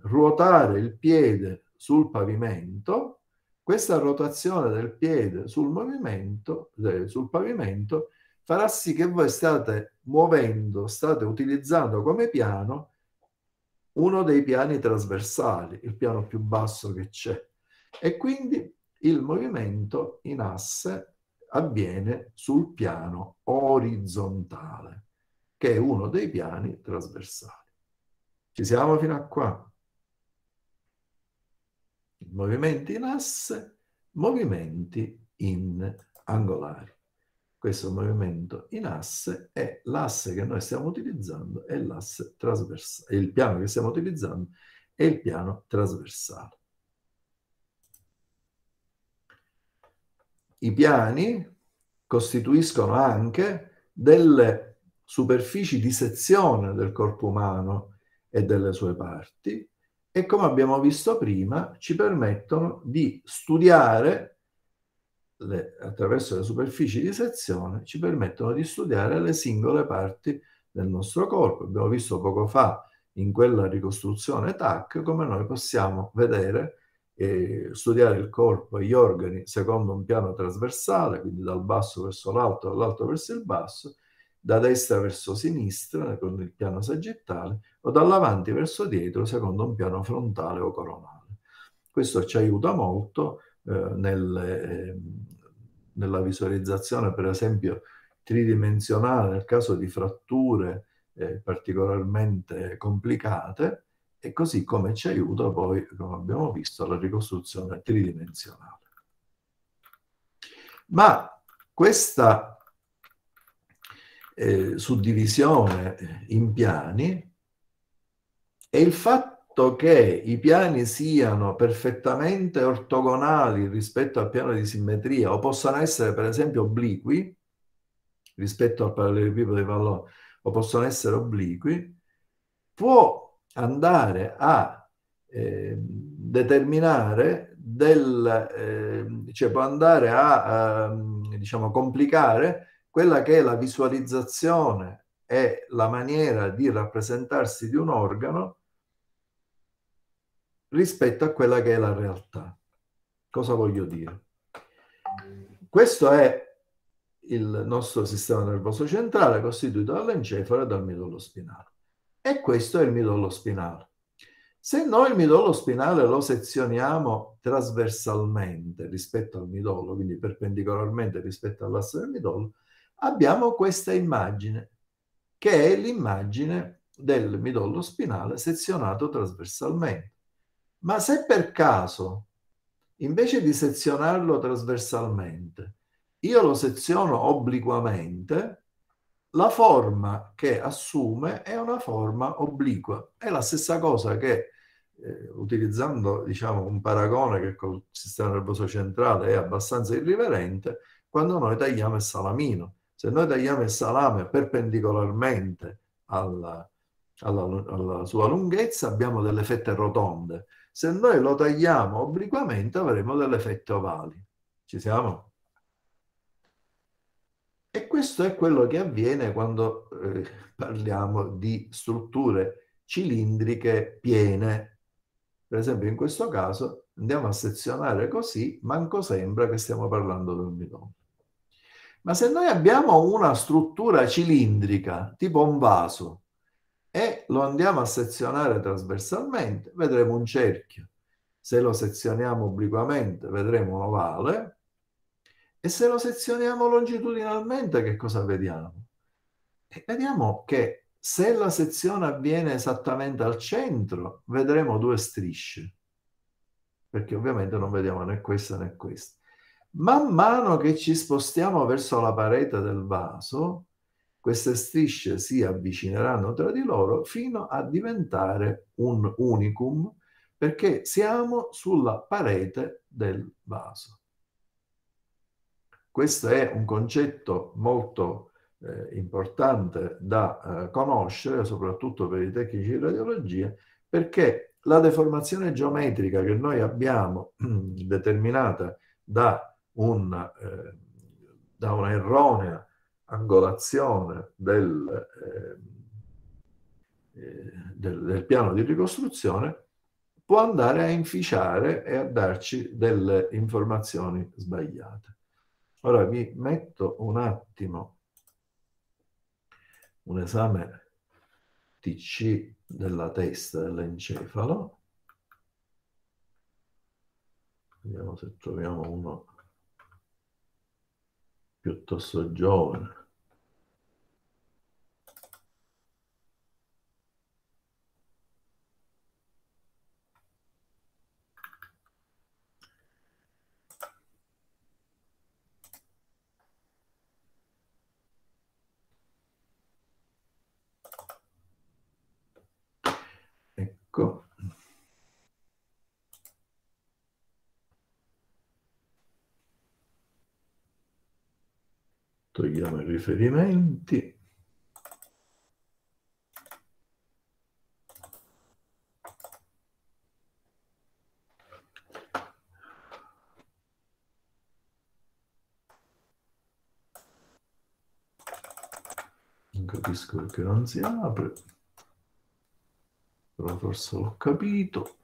ruotare il piede sul pavimento, questa rotazione del piede sul movimento, eh, sul pavimento, farà sì che voi state muovendo, state utilizzando come piano uno dei piani trasversali, il piano più basso che c'è. E quindi il movimento in asse avviene sul piano orizzontale, che è uno dei piani trasversali. Ci siamo fino a qua? movimenti in asse, movimenti in angolari. Questo movimento in asse è l'asse che noi stiamo utilizzando, è l'asse trasversale, il piano che stiamo utilizzando è il piano trasversale. I piani costituiscono anche delle superfici di sezione del corpo umano e delle sue parti, e come abbiamo visto prima ci permettono di studiare le, attraverso le superfici di sezione ci permettono di studiare le singole parti del nostro corpo. Abbiamo visto poco fa in quella ricostruzione TAC come noi possiamo vedere e studiare il corpo e gli organi secondo un piano trasversale, quindi dal basso verso l'alto, dall'alto verso il basso, da destra verso sinistra con il piano sagittale o dall'avanti verso dietro secondo un piano frontale o coronale. Questo ci aiuta molto eh, nel, eh, nella visualizzazione, per esempio, tridimensionale nel caso di fratture eh, particolarmente complicate e così come ci aiuta poi, come abbiamo visto, la ricostruzione tridimensionale. Ma questa eh, suddivisione eh, in piani e il fatto che i piani siano perfettamente ortogonali rispetto al piano di simmetria o possano essere per esempio obliqui rispetto al parallelepipedo dei valori o possono essere obliqui può andare a eh, determinare del eh, cioè può andare a, a ehm, diciamo complicare quella che è la visualizzazione e la maniera di rappresentarsi di un organo rispetto a quella che è la realtà. Cosa voglio dire? Questo è il nostro sistema nervoso centrale costituito dall'encefalo e dal midollo spinale. E questo è il midollo spinale. Se noi il midollo spinale lo sezioniamo trasversalmente rispetto al midollo, quindi perpendicolarmente rispetto all'asse del midollo, abbiamo questa immagine, che è l'immagine del midollo spinale sezionato trasversalmente. Ma se per caso, invece di sezionarlo trasversalmente, io lo seziono obliquamente, la forma che assume è una forma obliqua. È la stessa cosa che, eh, utilizzando diciamo, un paragone che col sistema nervoso centrale è abbastanza irriverente, quando noi tagliamo il salamino. Se noi tagliamo il salame perpendicolarmente alla, alla, alla sua lunghezza, abbiamo delle fette rotonde. Se noi lo tagliamo obliquamente, avremo delle fette ovali. Ci siamo? E questo è quello che avviene quando eh, parliamo di strutture cilindriche piene. Per esempio in questo caso andiamo a sezionare così, manco sembra che stiamo parlando di un bidone. Ma se noi abbiamo una struttura cilindrica, tipo un vaso, e lo andiamo a sezionare trasversalmente, vedremo un cerchio. Se lo sezioniamo obliquamente, vedremo un ovale. E se lo sezioniamo longitudinalmente, che cosa vediamo? E vediamo che se la sezione avviene esattamente al centro, vedremo due strisce, perché ovviamente non vediamo né questa né questa. Man mano che ci spostiamo verso la parete del vaso, queste strisce si avvicineranno tra di loro fino a diventare un unicum, perché siamo sulla parete del vaso. Questo è un concetto molto eh, importante da eh, conoscere, soprattutto per i tecnici di radiologia, perché la deformazione geometrica che noi abbiamo determinata da un, eh, da una erronea angolazione del, eh, eh, del, del piano di ricostruzione può andare a inficiare e a darci delle informazioni sbagliate. Ora vi metto un attimo un esame TC della testa, dell'encefalo. Vediamo se troviamo uno piuttosto giovane. riferimenti. Non capisco perché non si apre, però forse l'ho capito.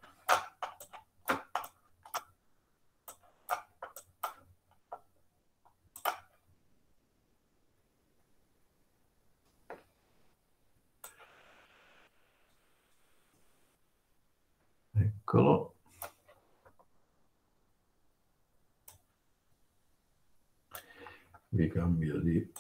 Eccolo. Vi cambio di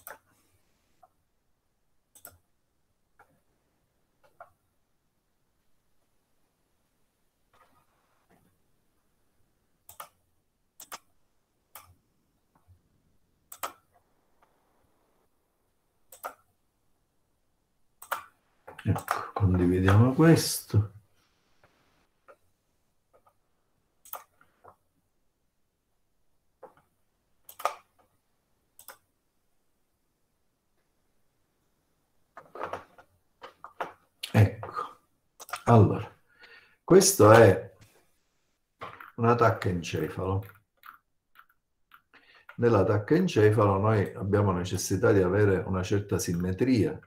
Ecco, condividiamo questo. questo è un attacco encefalo. Nell'attacco encefalo noi abbiamo necessità di avere una certa simmetria.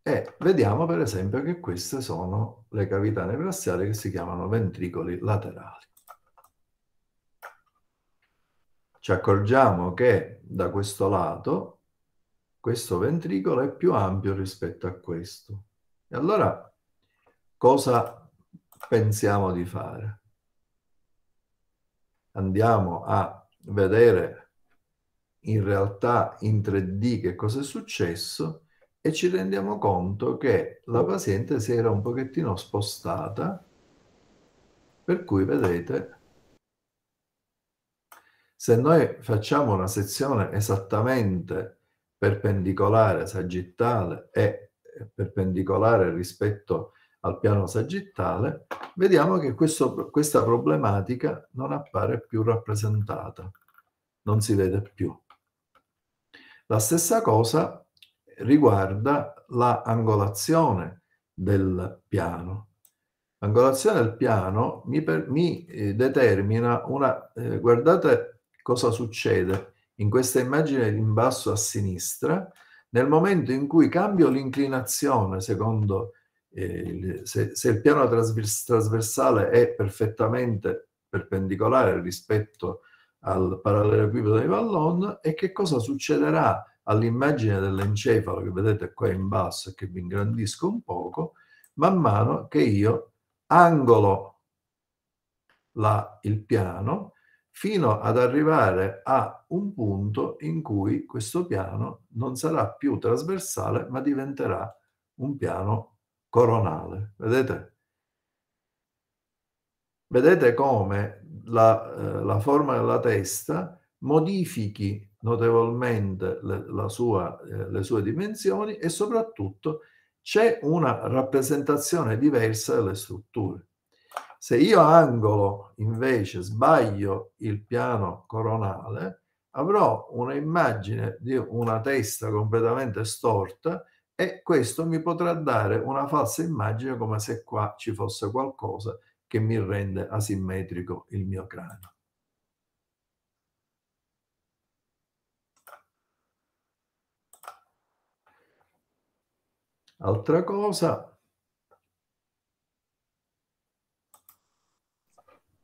E vediamo per esempio che queste sono le cavità neoplastiali che si chiamano ventricoli laterali. Ci accorgiamo che da questo lato questo ventricolo è più ampio rispetto a questo. E allora cosa pensiamo di fare? Andiamo a vedere in realtà in 3D che cosa è successo e ci rendiamo conto che la paziente si era un pochettino spostata, per cui vedete, se noi facciamo una sezione esattamente perpendicolare sagittale e perpendicolare rispetto al piano sagittale, vediamo che questo, questa problematica non appare più rappresentata, non si vede più. La stessa cosa riguarda la angolazione del piano. L'angolazione del piano mi, per, mi eh, determina una... Eh, guardate cosa succede in questa immagine in basso a sinistra, nel momento in cui cambio l'inclinazione, secondo eh, se, se, il piano trasversale è perfettamente perpendicolare rispetto al parallelepipedo di Vallon, e che cosa succederà all'immagine dell'encefalo che vedete qua in basso e che vi ingrandisco un poco, man mano che io angolo la, il piano fino ad arrivare a un punto in cui questo piano non sarà più trasversale, ma diventerà un piano coronale. Vedete? Vedete come la, eh, la forma della testa modifichi notevolmente le, sua, eh, le sue dimensioni e soprattutto c'è una rappresentazione diversa delle strutture. Se io angolo invece sbaglio il piano coronale, avrò un'immagine di una testa completamente storta e questo mi potrà dare una falsa immagine come se qua ci fosse qualcosa che mi rende asimmetrico il mio cranio. Altra cosa,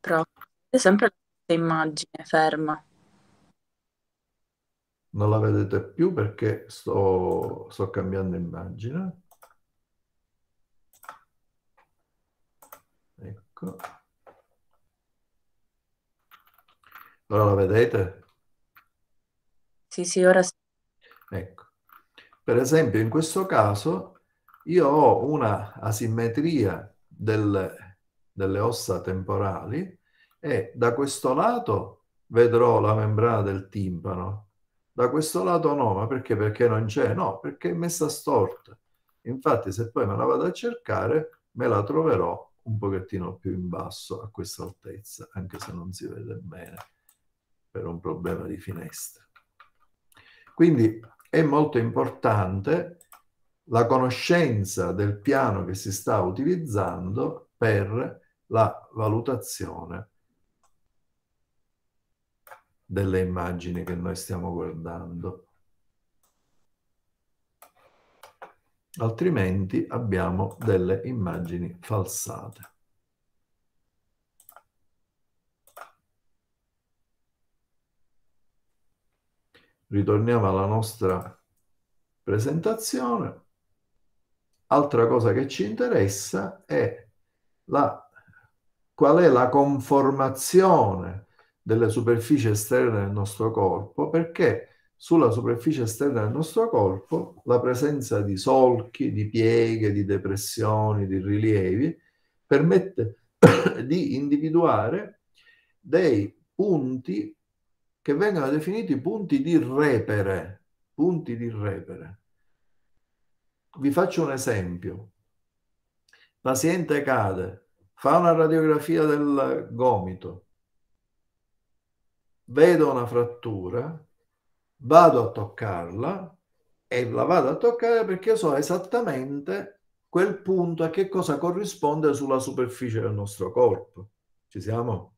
Però è sempre la stessa immagine ferma. Non la vedete più perché sto, sto cambiando immagine. Ecco. Ora la vedete? Sì, sì, ora sì. Ecco. Per esempio, in questo caso io ho una asimmetria del delle ossa temporali e da questo lato vedrò la membrana del timpano, da questo lato no, ma perché? Perché non c'è? No, perché è messa storta. Infatti se poi me la vado a cercare me la troverò un pochettino più in basso a questa altezza, anche se non si vede bene per un problema di finestra. Quindi è molto importante la conoscenza del piano che si sta utilizzando per la valutazione delle immagini che noi stiamo guardando. Altrimenti abbiamo delle immagini falsate. Ritorniamo alla nostra presentazione. Altra cosa che ci interessa è la qual è la conformazione delle superfici esterne del nostro corpo, perché sulla superficie esterna del nostro corpo la presenza di solchi, di pieghe, di depressioni, di rilievi permette di individuare dei punti che vengono definiti punti di repere, punti di repere. Vi faccio un esempio. Paziente cade, fa una radiografia del gomito, vedo una frattura, vado a toccarla e la vado a toccare perché so esattamente quel punto a che cosa corrisponde sulla superficie del nostro corpo. Ci siamo?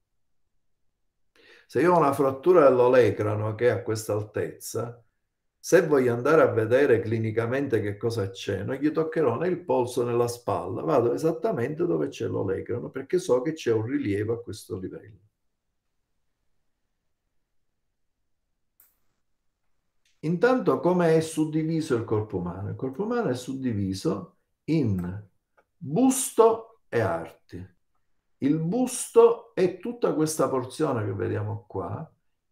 Se io ho una frattura dell'olecrano che è a questa altezza, se voglio andare a vedere clinicamente che cosa c'è, non gli toccherò né il polso né la spalla, vado esattamente dove c'è l'olecrano perché so che c'è un rilievo a questo livello. Intanto come è suddiviso il corpo umano? Il corpo umano è suddiviso in busto e arti. Il busto è tutta questa porzione che vediamo qua,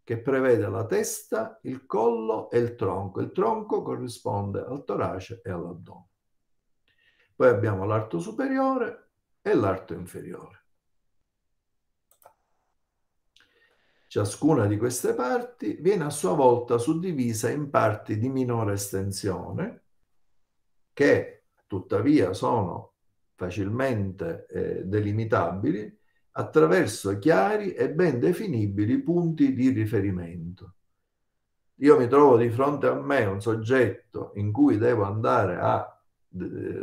che prevede la testa, il collo e il tronco. Il tronco corrisponde al torace e all'addome. Poi abbiamo l'arto superiore e l'arto inferiore. Ciascuna di queste parti viene a sua volta suddivisa in parti di minore estensione, che tuttavia sono facilmente eh, delimitabili attraverso chiari e ben definibili punti di riferimento. Io mi trovo di fronte a me un soggetto in cui devo andare a eh,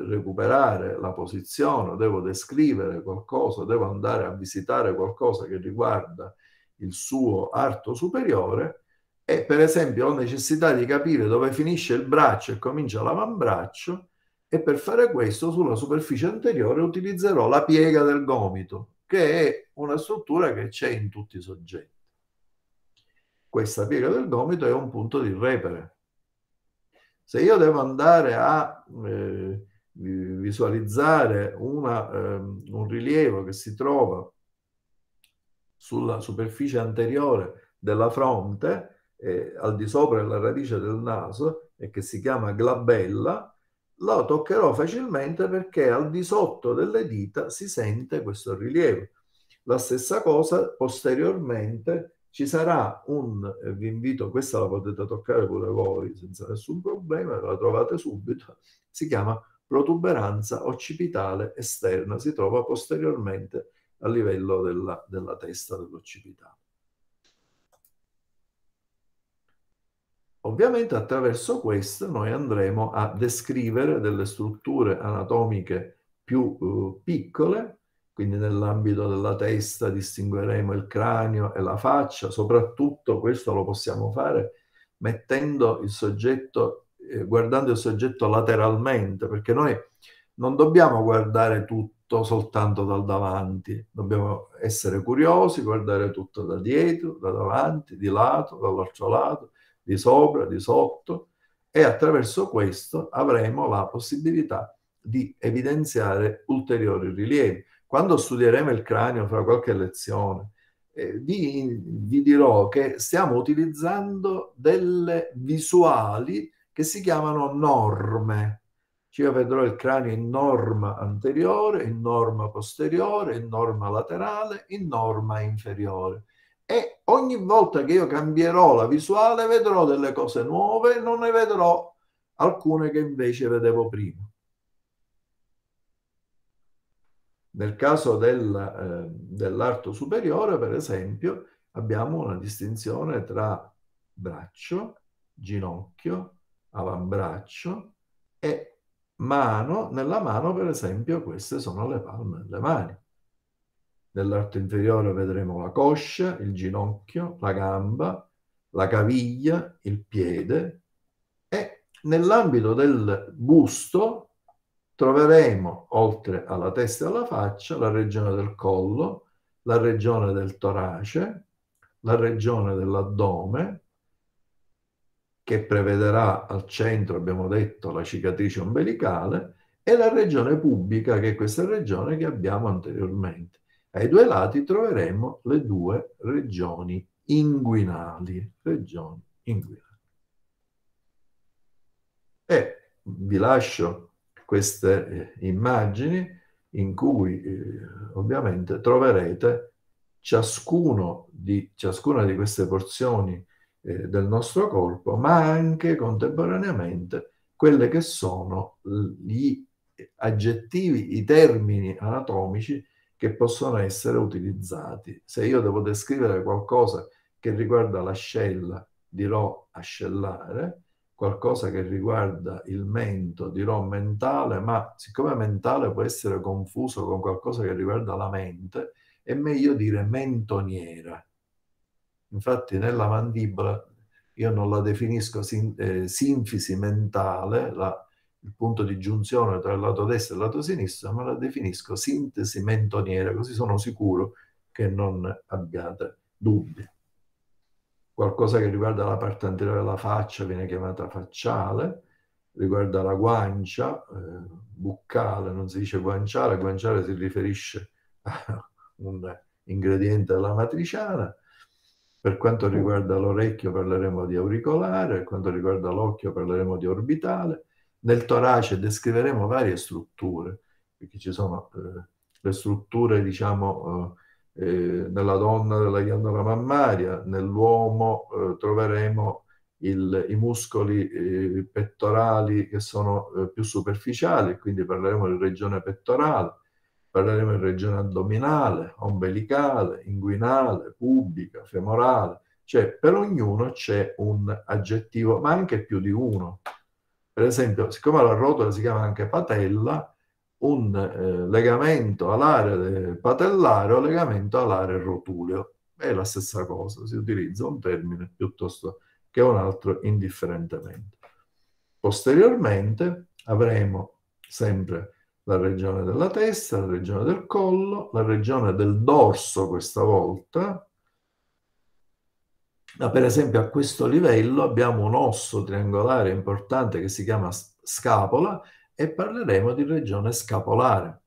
recuperare la posizione, devo descrivere qualcosa, devo andare a visitare qualcosa che riguarda il suo arto superiore e per esempio ho necessità di capire dove finisce il braccio e comincia l'avambraccio e per fare questo sulla superficie anteriore utilizzerò la piega del gomito, che è una struttura che c'è in tutti i soggetti. Questa piega del gomito è un punto di repere. Se io devo andare a eh, visualizzare una, eh, un rilievo che si trova sulla superficie anteriore della fronte, eh, al di sopra della radice del naso, e che si chiama glabella, lo toccherò facilmente perché al di sotto delle dita si sente questo rilievo. La stessa cosa posteriormente ci sarà un, eh, vi invito, questa la potete toccare pure voi senza nessun problema, la trovate subito, si chiama protuberanza occipitale esterna, si trova posteriormente a livello della, della testa dell'occipitale. Ovviamente attraverso questo noi andremo a descrivere delle strutture anatomiche più eh, piccole, quindi nell'ambito della testa distingueremo il cranio e la faccia, soprattutto questo lo possiamo fare mettendo il soggetto, eh, guardando il soggetto lateralmente, perché noi non dobbiamo guardare tutto soltanto dal davanti, dobbiamo essere curiosi, guardare tutto da dietro, da davanti, di lato, dall'altro lato, di sopra, di sotto e attraverso questo avremo la possibilità di evidenziare ulteriori rilievi. Quando studieremo il cranio fra qualche lezione, eh, vi, vi dirò che stiamo utilizzando delle visuali che si chiamano norme. Cioè io vedrò il cranio in norma anteriore, in norma posteriore, in norma laterale, in norma inferiore e ogni volta che io cambierò la visuale vedrò delle cose nuove, non ne vedrò alcune che invece vedevo prima. Nel caso del, eh, dell'arto superiore, per esempio, abbiamo una distinzione tra braccio, ginocchio, avambraccio e mano. Nella mano, per esempio, queste sono le palme delle mani. Nell'arto inferiore vedremo la coscia, il ginocchio, la gamba, la caviglia, il piede e nell'ambito del busto troveremo, oltre alla testa e alla faccia, la regione del collo, la regione del torace, la regione dell'addome, che prevederà al centro, abbiamo detto, la cicatrice ombelicale, e la regione pubblica, che è questa regione che abbiamo anteriormente. Ai due lati troveremo le due regioni inguinali. Regioni inguinali. E vi lascio queste eh, immagini in cui eh, ovviamente troverete di, ciascuna di queste porzioni eh, del nostro corpo, ma anche contemporaneamente quelle che sono gli aggettivi, i termini anatomici che possono essere utilizzati. Se io devo descrivere qualcosa che riguarda l'ascella, dirò ascellare, qualcosa che riguarda il mento, dirò mentale, ma siccome mentale può essere confuso con qualcosa che riguarda la mente, è meglio dire mentoniera. Infatti nella mandibola io non la definisco sin eh, sinfisi mentale, la il punto di giunzione tra il lato destro e il lato sinistro, ma la definisco sintesi mentoniera, così sono sicuro che non abbiate dubbi. Qualcosa che riguarda la parte anteriore della faccia viene chiamata facciale, riguarda la guancia, eh, buccale, non si dice guanciale, guanciale si riferisce a un ingrediente della matriciana, per quanto riguarda l'orecchio parleremo di auricolare, per quanto riguarda l'occhio parleremo di orbitale, nel torace descriveremo varie strutture, perché ci sono eh, le strutture, diciamo, eh, eh nella donna della ghiandola mammaria, nell'uomo eh, troveremo il, i muscoli eh, pettorali che sono eh, più superficiali, quindi parleremo di regione pettorale, parleremo di regione addominale, ombelicale, inguinale, pubica, femorale, cioè per ognuno c'è un aggettivo, ma anche più di uno. Per esempio, siccome la rotola si chiama anche patella, un eh, legamento alare eh, patellare o legamento alare rotuleo. È la stessa cosa, si utilizza un termine piuttosto che un altro indifferentemente. Posteriormente avremo sempre la regione della testa, la regione del collo, la regione del dorso questa volta, No, per esempio a questo livello abbiamo un osso triangolare importante che si chiama scapola e parleremo di regione scapolare.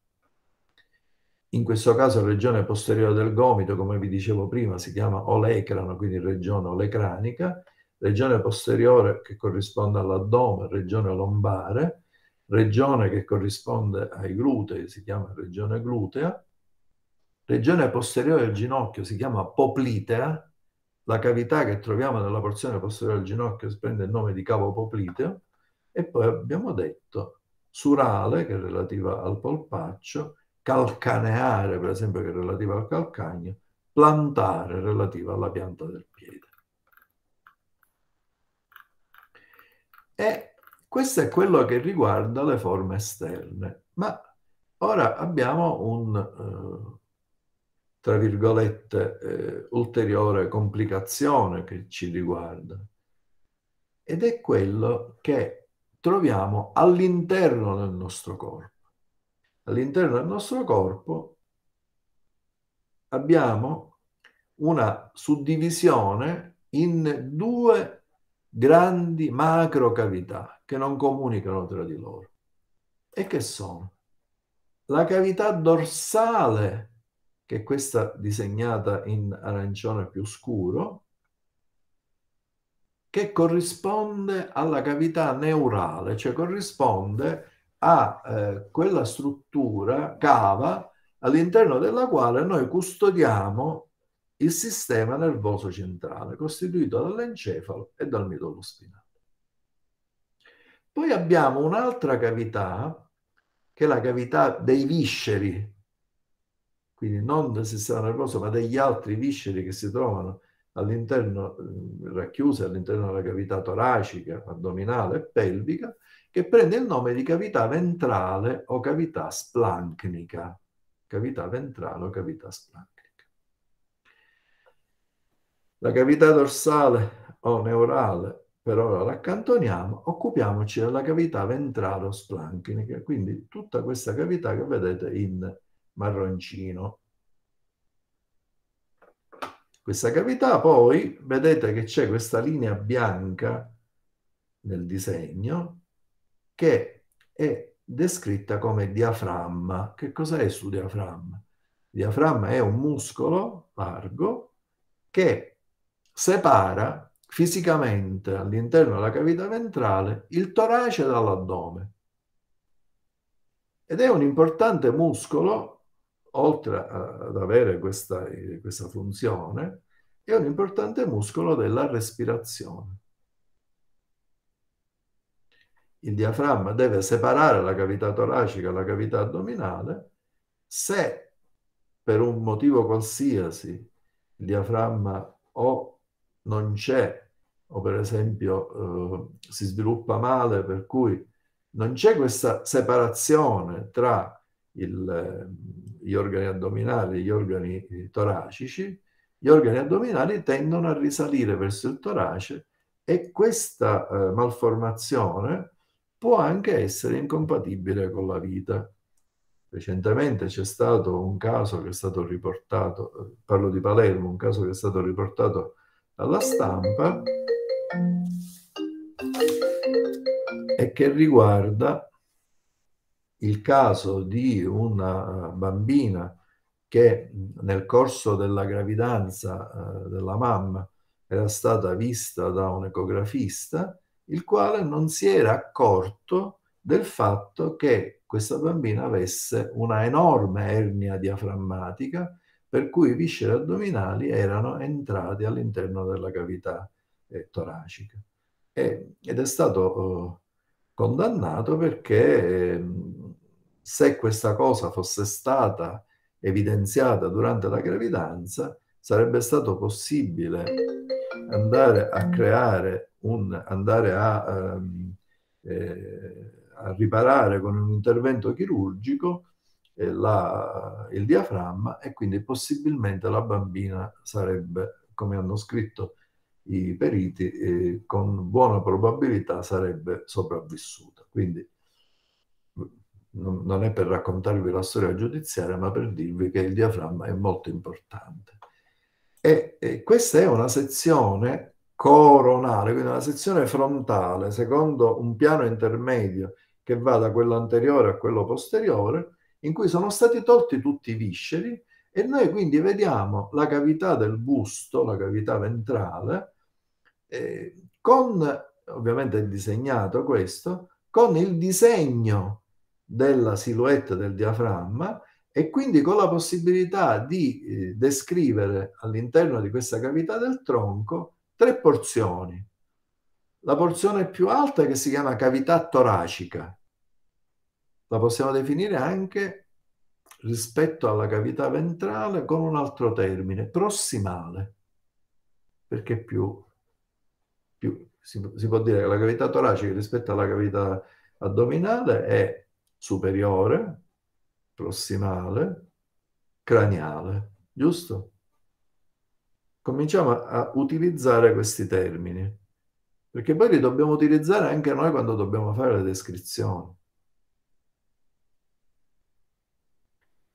In questo caso la regione posteriore del gomito, come vi dicevo prima, si chiama olecrano, quindi regione olecranica, regione posteriore che corrisponde all'addome, regione lombare, regione che corrisponde ai glutei, si chiama regione glutea, regione posteriore del ginocchio si chiama poplitea, la cavità che troviamo nella porzione posteriore del ginocchio prende il nome di cavo popliteo e poi abbiamo detto surale che è relativa al polpaccio, calcaneare per esempio che è relativa al calcagno, plantare relativa alla pianta del piede. E questo è quello che riguarda le forme esterne, ma ora abbiamo un... Eh, tra virgolette, eh, ulteriore complicazione che ci riguarda. Ed è quello che troviamo all'interno del nostro corpo. All'interno del nostro corpo abbiamo una suddivisione in due grandi macro cavità che non comunicano tra di loro. E che sono? La cavità dorsale che è questa disegnata in arancione più scuro, che corrisponde alla cavità neurale, cioè corrisponde a eh, quella struttura cava all'interno della quale noi custodiamo il sistema nervoso centrale, costituito dall'encefalo e dal midollo spinale. Poi abbiamo un'altra cavità, che è la cavità dei visceri, quindi non del sistema nervoso, ma degli altri visceri che si trovano all'interno, eh, racchiuse all'interno della cavità toracica, addominale e pelvica, che prende il nome di cavità ventrale o cavità splanchnica. Cavità ventrale o cavità splanchnica. La cavità dorsale o neurale per ora l'accantoniamo, occupiamoci della cavità ventrale o splanchnica, quindi tutta questa cavità che vedete in marroncino. Questa cavità poi vedete che c'è questa linea bianca nel disegno che è descritta come diaframma. Che cos'è il diaframma? diaframma è un muscolo largo che separa fisicamente all'interno della cavità ventrale il torace dall'addome. Ed è un importante muscolo oltre ad avere questa, eh, questa funzione, è un importante muscolo della respirazione. Il diaframma deve separare la cavità toracica e la cavità addominale. Se per un motivo qualsiasi il diaframma o non c'è, o per esempio eh, si sviluppa male, per cui non c'è questa separazione tra il, eh, gli organi addominali, gli organi eh, toracici, gli organi addominali tendono a risalire verso il torace e questa eh, malformazione può anche essere incompatibile con la vita. Recentemente c'è stato un caso che è stato riportato, eh, parlo di Palermo, un caso che è stato riportato alla stampa e che riguarda il caso di una eh, bambina che nel corso della gravidanza eh, della mamma era stata vista da un ecografista, il quale non si era accorto del fatto che questa bambina avesse una enorme ernia diaframmatica, per cui i visceri addominali erano entrati all'interno della cavità eh, toracica. E, ed è stato eh, condannato perché se questa cosa fosse stata evidenziata durante la gravidanza, sarebbe stato possibile andare a mm. creare un, andare a, um, eh, a riparare con un intervento chirurgico eh, la, il diaframma e quindi possibilmente la bambina sarebbe, come hanno scritto i periti, eh, con buona probabilità sarebbe sopravvissuta. Quindi non è per raccontarvi la storia giudiziaria, ma per dirvi che il diaframma è molto importante. E, e questa è una sezione coronale, quindi una sezione frontale, secondo un piano intermedio che va da quello anteriore a quello posteriore, in cui sono stati tolti tutti i visceri e noi quindi vediamo la cavità del busto, la cavità ventrale, eh, con, ovviamente è disegnato questo, con il disegno della silhouette del diaframma e quindi con la possibilità di eh, descrivere all'interno di questa cavità del tronco tre porzioni. La porzione più alta che si chiama cavità toracica, la possiamo definire anche rispetto alla cavità ventrale con un altro termine, prossimale, perché più, più si, si, può dire che la cavità toracica rispetto alla cavità addominale è superiore, prossimale, craniale, giusto? Cominciamo a utilizzare questi termini, perché poi li dobbiamo utilizzare anche noi quando dobbiamo fare le descrizioni.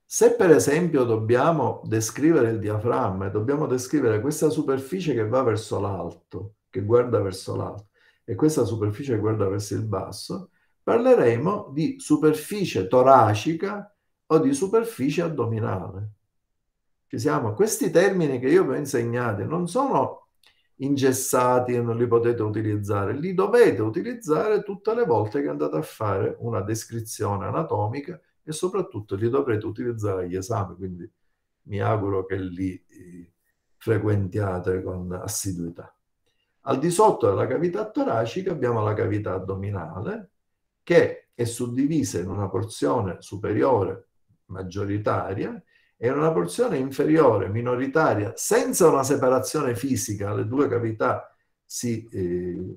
Se per esempio dobbiamo descrivere il diaframma e dobbiamo descrivere questa superficie che va verso l'alto, che guarda verso l'alto, e questa superficie che guarda verso il basso, parleremo di superficie toracica o di superficie addominale. Ci siamo? Questi termini che io vi ho insegnato non sono ingessati e non li potete utilizzare, li dovete utilizzare tutte le volte che andate a fare una descrizione anatomica e soprattutto li dovrete utilizzare agli esami, quindi mi auguro che li eh, frequentiate con assiduità. Al di sotto della cavità toracica abbiamo la cavità addominale, che è suddivisa in una porzione superiore, maggioritaria, e in una porzione inferiore, minoritaria, senza una separazione fisica, le due cavità si, eh,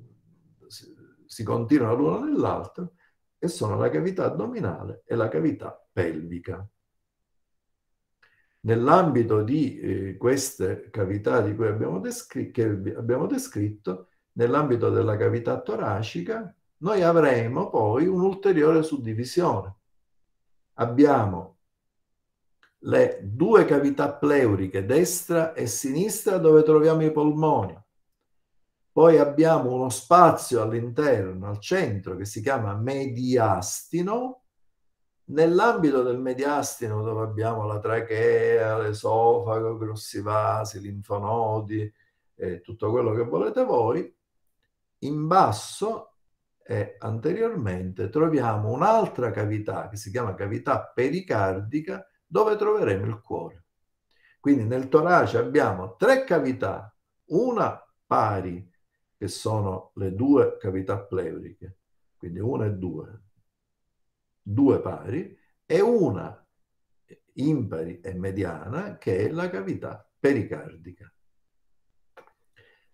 si, si continuano l'una nell'altra, e sono la cavità addominale e la cavità pelvica. Nell'ambito di eh, queste cavità di cui abbiamo, descri abbiamo descritto, nell'ambito della cavità toracica, noi avremo poi un'ulteriore suddivisione. Abbiamo le due cavità pleuriche, destra e sinistra, dove troviamo i polmoni. Poi abbiamo uno spazio all'interno, al centro, che si chiama mediastino. Nell'ambito del mediastino, dove abbiamo la trachea, l'esofago, grossi vasi, linfonodi, eh, tutto quello che volete voi, in basso e anteriormente troviamo un'altra cavità che si chiama cavità pericardica dove troveremo il cuore. Quindi nel torace abbiamo tre cavità, una pari che sono le due cavità pleuriche, quindi una e due, due pari, e una impari e mediana che è la cavità pericardica.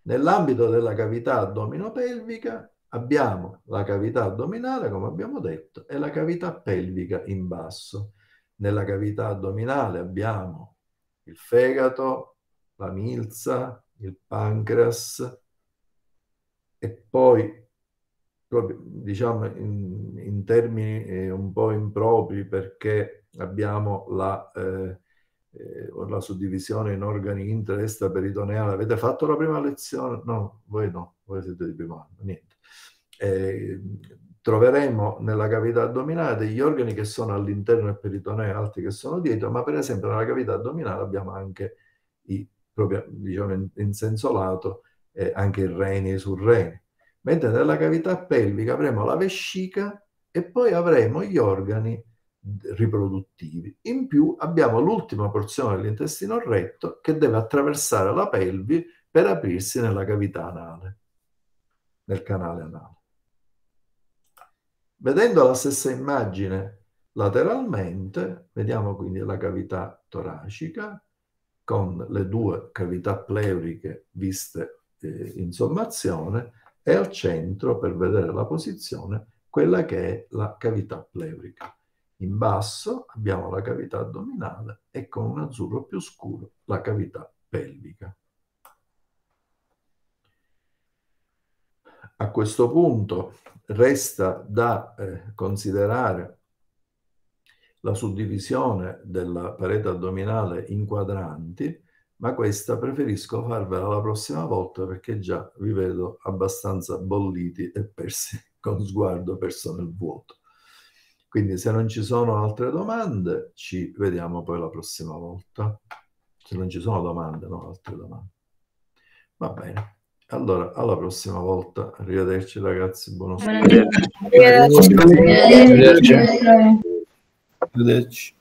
Nell'ambito della cavità addominopelvica Abbiamo la cavità addominale, come abbiamo detto, e la cavità pelvica in basso. Nella cavità addominale abbiamo il fegato, la milza, il pancreas e poi diciamo in, in, termini eh, un po' impropri perché abbiamo la, eh, eh la suddivisione in organi intra e peritoneale. Avete fatto la prima lezione? No, voi no, voi siete di primo anno, niente eh, troveremo nella cavità addominale degli organi che sono all'interno del peritoneo e altri che sono dietro, ma per esempio nella cavità addominale abbiamo anche, i, proprio, diciamo in, in senso lato, eh, anche i reni e i surreni. Mentre nella cavità pelvica avremo la vescica e poi avremo gli organi riproduttivi. In più abbiamo l'ultima porzione dell'intestino retto che deve attraversare la pelvi per aprirsi nella cavità anale, nel canale anale. Vedendo la stessa immagine lateralmente, vediamo quindi la cavità toracica con le due cavità pleuriche viste eh, in sommazione e al centro, per vedere la posizione, quella che è la cavità pleurica. In basso abbiamo la cavità addominale e con un azzurro più scuro la cavità pelvica. A questo punto resta da eh, considerare la suddivisione della parete addominale in quadranti, ma questa preferisco farvela la prossima volta perché già vi vedo abbastanza bolliti e persi con sguardo perso nel vuoto. Quindi se non ci sono altre domande, ci vediamo poi la prossima volta. Se non ci sono domande, no, altre domande. Va bene. Allora, alla prossima volta. Arrivederci ragazzi, buonasera. Arrivederci. Arrivederci. Arrivederci.